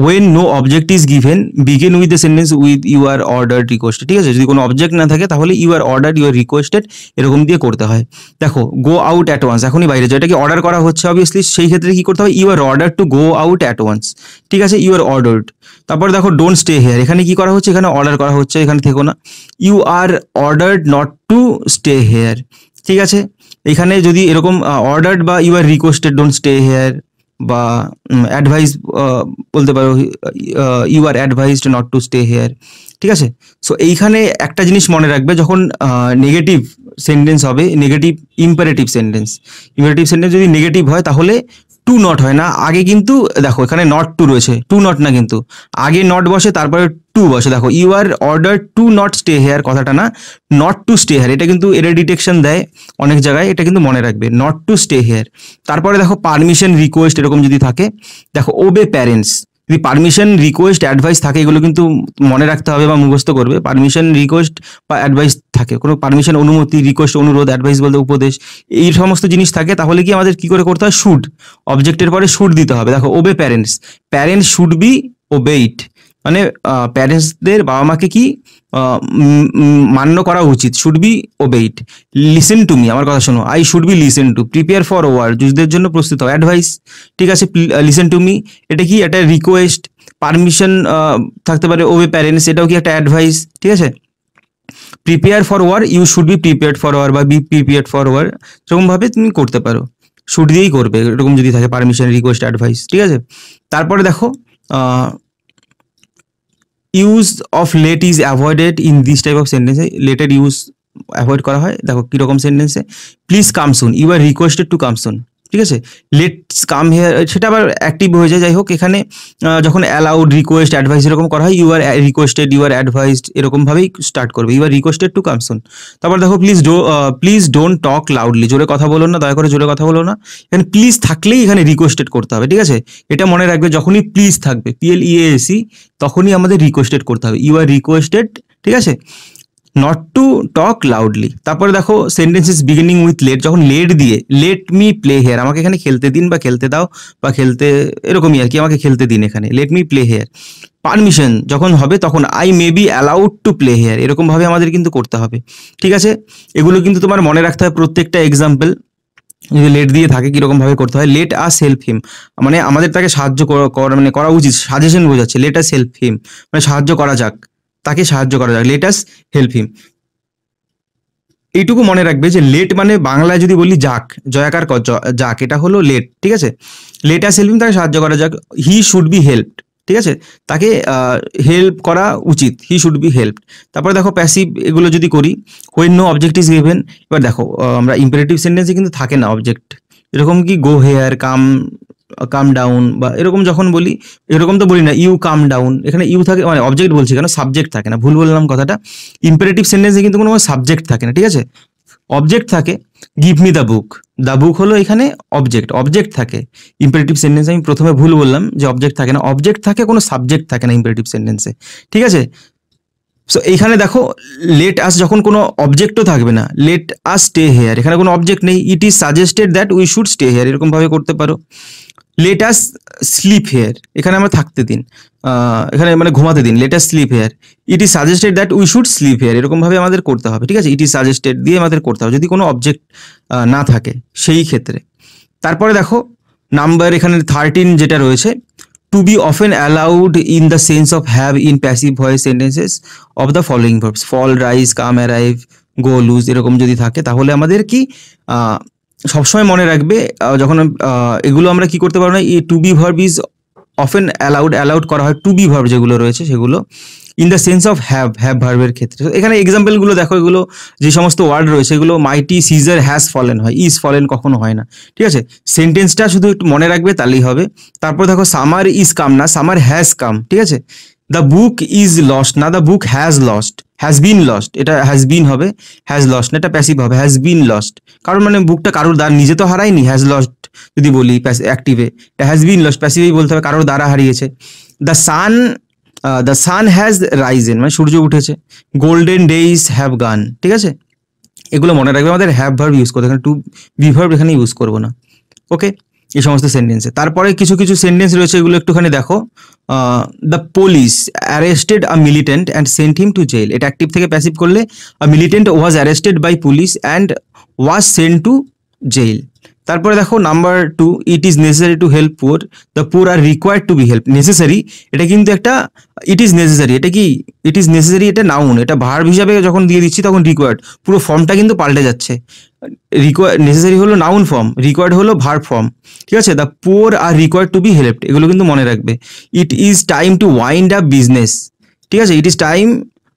Speaker 1: when no object is given begin with the sentence with you are order requested ঠিক আছে যদি কোনো অবজেক্ট না থাকে তাহলে you are order you are requested এরকম দিয়ে করতে হয় দেখো গো আউট অ্যাট ওয়ান্স এখনই বাইরে এটা এটাকে অর্ডার করা হচ্ছে অবভিয়াসলি সেই ক্ষেত্রে কী করতে হয় you are order to go out at once ঠিক আছে ইউ আর অর্ডার্ড তারপর দেখো ডোন্ট স্টে হেয়ার এখানে কী করা হচ্ছে এখানে অর্ডার করা হচ্ছে এখানে থেকো না you are ordered not to stay here ঠিক আছে এখানে যদি এরকম অর্ডার্ড uh, বা you are requested don't stay here বা অ্যাডভাইস বলতে পারো you are advised not to stay here ঠিক আছে সো এইখানে একটা জিনিস মনে রাখবে যখন নেগেটিভ সেন্টেন্স হবে negative imperative sentence imperative sentence যদি নেগেটিভ হয় তাহলে টু নট হয় না আগে কিন্তু দেখো এখানে নট টু রয়েছে টু নট না কিন্তু আগে নট বসে তারপরে টু বসে দেখো you are order to not stay here কথাটা না নট টু স্টে হেয়ার এটা কিন্তু এর ডিটেকশন দেয় অনেক জায়গায় এটা কিন্তু মনে রাখবে নট টু স্টে হেয়ার তারপরে দেখো পারমিশন রিকোয়েস্ট এরকম যদি থাকে দেখো ওবে প্যারেন্টস যদি পারমিশন রিকোয়েস্ট অ্যাডভাইস থাকে এগুলো কিন্তু মনে রাখতে হবে বা মুখস্থ করবে পারমিশন রিকোয়েস্ট বা অ্যাডভাইস থাকে কোনো পারমিশন অনুমতি রিকোয়েস্ট অনুরোধ অ্যাডভাইস বলতে উপদেশ এই সমস্ত জিনিস থাকে তাহলে কি আমাদের কি করে করতে হয় শুড অবজেক্টের পরে শুড দিতে হবে দেখো obey parents parents should be obeyed মানে প্যারেন্টসদের বাবা মাকে কি মান্য করা উচিত should be obeyed listen to me আমার কথা শোনো I should be listen to prepare for war যুদ্ধের জন্য প্রস্তুত হও অ্যাডভাইস ঠিক আছে লিসেন টু মি এটা কি একটা রিকোয়েস্ট পারমিশন থাকতে পারে ওবে প্যারেন্টস এটাও কি একটা অ্যাডভাইস ঠিক আছে prepare for war you should be prepare for war বা বি প্রিপেয়ার ফর ওয়ার সেরকমভাবে তুমি করতে পারো শুট দিয়েই করবে এরকম যদি থাকে পারমিশন রিকোয়েস্ট অ্যাডভাইস ঠিক আছে তারপরে দেখো use of let is avoided in this type of সেন্টেন্সে লেটের ইউজ অ্যাভয়েড করা হয় দেখো কীরকম সেন্টেন্সে please come soon you are requested to come soon ঠিক আছে লেটস কাম হেয়ার সেটা আবার অ্যাক্টিভ হয়ে যায় যাই হোক এখানে যখন অ্যালাউড রিকোয়েস্ট অ্যাডভাইস এরকম করা হয় you are requested you are advised এরকমভাবেই স্টার্ট করবে you are requested to come তারপর দেখো please do please don't talk loudly জোরে কথা বলো না দয়া করে জোরে কথা বলো না এখানে প্লিজ থাকলেই এখানে রিকোয়েস্টেড করতে হবে ঠিক আছে এটা মনে রাখবে যখনই প্লিজ থাকবে পিএল ইএসি e e, তখনই আমাদের রিকোয়েস্টেড করতে হবে ইউ আর রিকোয়েস্টেড ঠিক আছে নট টু টক লাউডলি তারপরে দেখো sentence is beginning with let যখন লেট দিয়ে লেট মি প্লে হেয়ার আমাকে এখানে খেলতে দিন বা খেলতে দাও বা খেলতে এরকমই আর কি আমাকে খেলতে দিন এখানে let me play here permission যখন হবে তখন I may be allowed to play here এরকমভাবে আমাদের কিন্তু করতে হবে ঠিক আছে এগুলো কিন্তু তোমার মনে রাখতে হবে প্রত্যেকটা এক্সাম্পল যদি লেট দিয়ে থাকে কীরকমভাবে করতে হয় লেট আস হেল্প হিম মানে আমাদের তাকে সাহায্য করা মানে করা উচিত সাজেশন বোঝাচ্ছে লেট আস হেল্প হিম মানে সাহায্য করা যাক তাকে সাহায্য করা যাক লেটাস হেল্প হিম এইটুকু মনে রাখবে যে লেট মানে বাংলায় যদি বলি যাক জয়াকার যাক এটা হলো লেট ঠিক আছে লেটাস হেল্প হিম তাকে সাহায্য করা যাক হি শুড বি হেল্প ঠিক আছে তাকে হেল্প করা উচিত হি শুড বি হেল্প তারপরে দেখো প্যাসিভ এগুলো যদি করি when no object is given এবার দেখো আমরা ইম্পারেটিভ সেন্টেন্সে কিন্তু থাকে না অবজেক্ট এরকম কি গো হেয়ার কাম কাম ডাউন বা এরকম যখন বলি এরকম তো বলি না ইউ কাম ডাউন এখানে ইউ থাকে মানে অবজেক্ট বলছি কেন সাবজেক্ট থাকে না ভুল বললাম কথাটা ইম্পারেটিভ সেন্টেন্সে কিন্তু কোনো সাবজেক্ট থাকে না ঠিক আছে অবজেক্ট থাকে give me the book the book হলো এখানে অবজেক্ট অবজেক্ট থাকে ইম্পারেটিভ সেন্টেন্সে আমি প্রথমে ভুল বললাম যে অবজেক্ট থাকে না অবজেক্ট থাকে কোনো সাবজেক্ট থাকে না ইম্পারেটিভ সেন্টেন্সে ঠিক আছে সো এইখানে দেখো লেট আস যখন কোনো অবজেক্টও থাকবে না লেট আস স্টে হেয়ার এখানে কোনো অবজেক্ট নেই it is suggested that we should stay here এরকমভাবে করতে পারো লেটাস স্লিপ হেয়ার এখানে আমরা থাকতে দিন এখানে মানে ঘুমাতে দিন let us sleep here it is suggested that we should sleep here এরকমভাবে আমাদের করতে হবে ঠিক আছে ইট ইজ সাজেস্টেড দিয়ে আমাদের করতে হবে যদি কোনো অবজেক্ট না থাকে সেই ক্ষেত্রে তারপরে দেখো নাম্বার এখানে থার্টিন যেটা রয়েছে to be often allowed in the sense of have in passive voice sentences of the following verbs fall rise come arrive go lose এরকম যদি থাকে তাহলে আমাদের কি সবসময় মনে রাখবে যখন এগুলো আমরা কি করতে পারবো না এই to be verb is often allowed allowed করা হয় টু বি ভার্ব যেগুলো রয়েছে সেগুলো in the sense of have have ভার্বের ক্ষেত্রে এখানে এক্সাম্পলগুলো দেখো এগুলো যে সমস্ত ওয়ার্ড রয়েছে এগুলো মাইটি সিজার হ্যাজ ফলেন হয় ইজ ফলেন কখনো হয় না ঠিক আছে সেন্টেন্সটা শুধু একটু মনে রাখবে তাহলেই হবে তারপর দেখো সামার ইজ কাম না সামার হ্যাজ কাম ঠিক আছে দ্য বুক ইজ লস্ট না the book has lost has been lost এটা হ্যাজ বিন হবে হ্যাজ লস্ট না এটা প্যাসিভ হবে হ্যাজ বিন লস্ট কারণ মানে বুকটা কারোর দ্বারা নিজে তো হারায়নি হ্যাজ লস্ট যদি বলি অ্যাক্টিভে এটা হ্যাজ বিন লস্ট প্যাসিভেই বলতে হবে কারোর দ্বারা হারিয়েছে the sun the sun has risen মানে সূর্য উঠেছে গোল্ডেন ডেইজ হ্যাভ গান ঠিক আছে এগুলো মনে রাখবে আমাদের হ্যাভ ভার্ব ইউজ করতে এখানে টু বি ভার্ব এখানে ইউজ করবো না ওকে এই সমস্ত সেন্টেন্সে তারপরে কিছু কিছু সেন্টেন্স রয়েছে এগুলো একটুখানি দেখো the police arrested a militant and sent him to jail এটা অ্যাক্টিভ থেকে প্যাসিভ করলে a militant was arrested by police and was sent to jail তারপরে দেখো number two it is necessary to help poor the poor are required to be help necessary এটা কিন্তু একটা it is necessary এটা কি it is necessary এটা noun এটা verb হিসাবে যখন দিয়ে দিচ্ছি তখন রিকোয়ার্ড পুরো ফর্মটা কিন্তু পাল্টে যাচ্ছে রিকোয়ার নেসেসারি হলো নাউন ফর্ম রিকোয়ার্ড হলো ভার্ভ ফর্ম ঠিক আছে the poor are required to be helped এগুলো কিন্তু মনে রাখবে it is time to wind up business ঠিক আছে it is time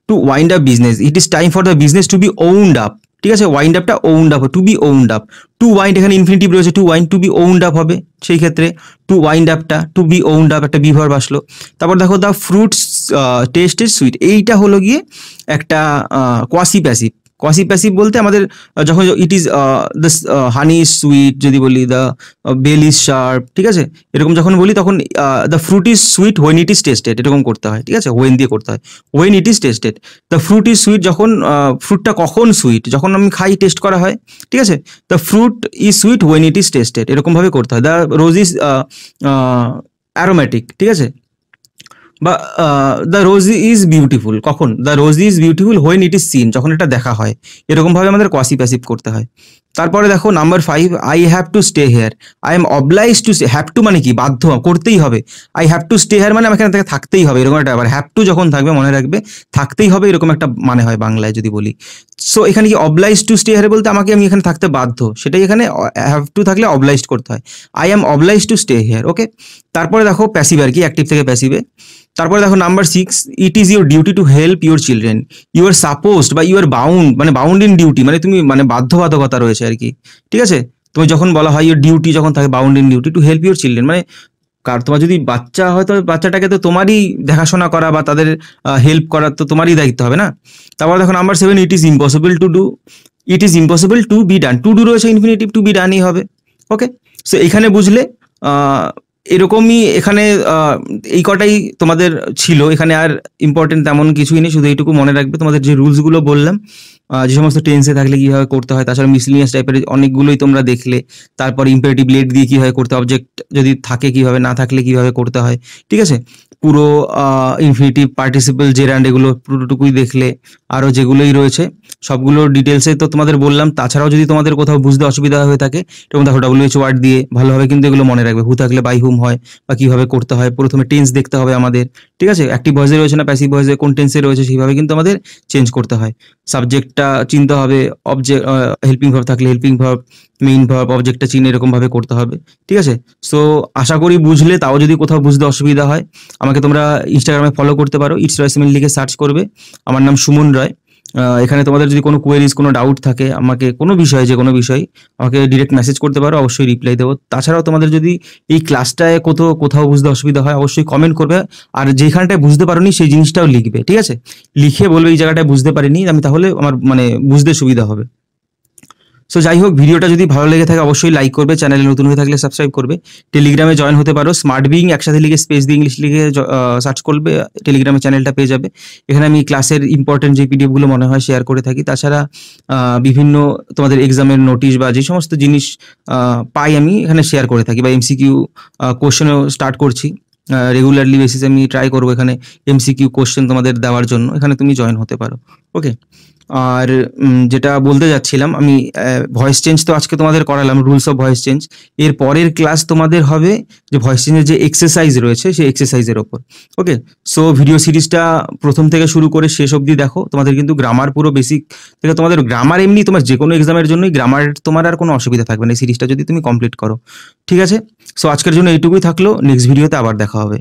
Speaker 1: to wind up business it is time for the business to be wound up ঠিক আছে wind আপটা wound up to be wound up to wind এখানে infinitive রয়েছে to wind two be wound up হবে সেই ক্ষেত্রে to wind আপটা to be wound up একটা বিভার আসলো তারপর দেখো দ্য ফ্রুটস ইজ সুইট এইটা হলো গিয়ে একটা কোয়াসি প্যাসিভ কোয়াসি প্যাসিভ বলতে আমাদের যখন it is the honey is sweet যদি বলি দ্য বেল ইজ শার্প ঠিক আছে এরকম যখন বলি তখন the fruit is sweet when it is tasted এরকম করতে হয় ঠিক আছে হোয়েন দিয়ে করতে হয় when it is tasted the fruit is sweet যখন ফ্রুটটা কখন সুইট যখন আমি খাই টেস্ট করা হয় ঠিক আছে the fruit is sweet when it is tasted এরকমভাবে করতে হয় দ্য রোজ ইজ অ্যারোম্যাটিক ঠিক আছে বা দ্য রোজ ইজ বিউটিফুল কখন the rose is beautiful when it is seen যখন এটা দেখা হয় এরকমভাবে আমাদের কোয়াসি প্যাসিভ করতে হয় তারপরে দেখো number five I have to stay here I am obliged to have to মানে কি বাধ্য করতেই হবে I have to stay here মানে আমাকে থেকে থাকতেই হবে এরকম একটা আবার হ্যাভ টু যখন থাকবে মনে রাখবে থাকতেই হবে এরকম একটা মানে হয় বাংলায় যদি বলি সো এখানে কি অবলাইজ টু স্টে হেয়ার বলতে আমাকে আমি এখানে থাকতে বাধ্য সেটাই এখানে হ্যাভ টু থাকলে অবলাইজ করতে হয় I am obliged to stay here okay তারপরে দেখো প্যাসিভ আর কি অ্যাক্টিভ থেকে প্যাসিভে তারপরে দেখো number six it is your duty to help your children you are supposed বা ইউ আর বাউন্ড মানে বাউন্ড ইন ডিউটি মানে তুমি মানে বাধ্যবাধকতা রয়েছে আর কি ঠিক আছে তুমি যখন বলা হয় ইউর ডিউটি যখন থাকে bound in duty to help your children মানে কার তোমার যদি বাচ্চা হয়তো বাচ্চাটাকে তো তোমারই দেখাশোনা করা বা তাদের হেল্প করা তো তোমারই দায়িত্ব হবে না তারপর দেখো number seven it is impossible to do it is impossible to be done to do রয়েছে ইনফিনিটিভ টু বি ডানই হবে ওকে সো এখানে বুঝলে এরকমই এখানে এই কটাই তোমাদের ছিল এখানে আর ইম্পর্টেন্ট তেমন কিছুই নেই শুধু এইটুকু মনে রাখবে তোমাদের যে রুলসগুলো বললাম যে সমস্ত টেন্সে থাকলে কীভাবে করতে হয় তাছাড়া মিসলিনিয়াস টাইপের অনেকগুলোই তোমরা দেখলে তারপর ইম্পারেটিভ লেট দিয়ে কীভাবে করতে অবজেক্ট যদি থাকে কিভাবে না থাকলে কিভাবে করতে হয় ঠিক আছে পুরো ইনফিনিটিভ পার্টিসিপেল যে র্যান্ড এগুলো পুরোটুকুই দেখলে আরও যেগুলোই রয়েছে সবগুলো ডিটেলসে তো তোমাদের বললাম তাছাড়াও যদি তোমাদের কোথাও বুঝতে অসুবিধা হয়ে থাকে এবং দেখো এইচ ওয়ার্ড দিয়ে ভালোভাবে কিন্তু এগুলো মনে রাখবে হু থাকলে বাই হুম হয় বা কিভাবে করতে হয় প্রথমে টেন্স দেখতে হবে আমাদের ঠিক আছে অ্যাক্টিভ ভয়েসে রয়েছে না প্যাসিভ ভয়েসে কোন টেন্সে রয়েছে সেইভাবে কিন্তু আমাদের চেঞ্জ করতে হয় সাবজেক্ট অবজেক্টটা চিনতে হবে অবজেক্ট হেল্পিং ভার্ব থাকলে হেল্পিং ভার্ব মেইন ভার্ব অবজেক্টটা চিনে ভাবে করতে হবে ঠিক আছে সো আশা করি বুঝলে তাও যদি কোথাও বুঝতে অসুবিধা হয় আমাকে তোমরা ইনস্টাগ্রামে ফলো করতে পারো ইটস রয় সিমেন লিখে সার্চ করবে আমার নাম সুমন রয় এখানে তোমাদের যদি কোনো কোয়েরিজ কোনো ডাউট থাকে আমাকে কোনো বিষয়ে যে কোনো বিষয় আমাকে ডিরেক্ট মেসেজ করতে পারো অবশ্যই রিপ্লাই দেবো তাছাড়াও তোমাদের যদি এই ক্লাসটায় কোথাও কোথাও বুঝতে অসুবিধা হয় অবশ্যই কমেন্ট করবে আর যেখানটায় বুঝতে পারোনি সেই জিনিসটাও লিখবে ঠিক আছে লিখে বলবে এই জায়গাটায় বুঝতে পারিনি আমি তাহলে আমার মানে বুঝতে সুবিধা হবে সো যাই হোক ভিডিওটা যদি ভালো লেগে থাকে অবশ্যই লাইক করবে চ্যানেলে নতুন হয়ে থাকলে সাবস্ক্রাইব করবে টেলিগ্রামে জয়েন হতে পারো স্মার্ট বিং একসাথে লিখে স্পেস দিয়ে ইংলিশ লিখে সার্চ করবে টেলিগ্রামে চ্যানেলটা পেয়ে যাবে এখানে আমি ক্লাসের ইম্পর্টেন্ট যে পিডিএফগুলো মনে হয় শেয়ার করে থাকি তাছাড়া বিভিন্ন তোমাদের এক্সামের নোটিশ বা যে সমস্ত জিনিস পাই আমি এখানে শেয়ার করে থাকি বা এমসিকিউ কোশ্চেনও স্টার্ট করছি রেগুলারলি বেসিসে আমি ট্রাই করবো এখানে এমসিকিউ কোশ্চেন তোমাদের দেওয়ার জন্য এখানে তুমি জয়েন হতে পারো ওকে আর যেটা বলতে যাচ্ছিলাম আমি ভয়েস চেঞ্জ তো আজকে তোমাদের করালাম রুলস অফ ভয়েস চেঞ্জ এর পরের ক্লাস তোমাদের হবে যে ভয়েস চেঞ্জের যে এক্সারসাইজ রয়েছে সেই এক্সারসাইজের ওপর ওকে সো ভিডিও সিরিজটা প্রথম থেকে শুরু করে শেষ অবধি দেখো তোমাদের কিন্তু গ্রামার পুরো বেসিক থেকে তোমাদের গ্রামার এমনি তোমার যে কোনো এক্সামের জন্যই গ্রামার তোমার আর কোনো অসুবিধা থাকবে না এই সিরিজটা যদি তুমি কমপ্লিট করো ঠিক আছে সো আজকের জন্য এইটুকুই থাকলো নেক্সট ভিডিওতে আবার দেখা হবে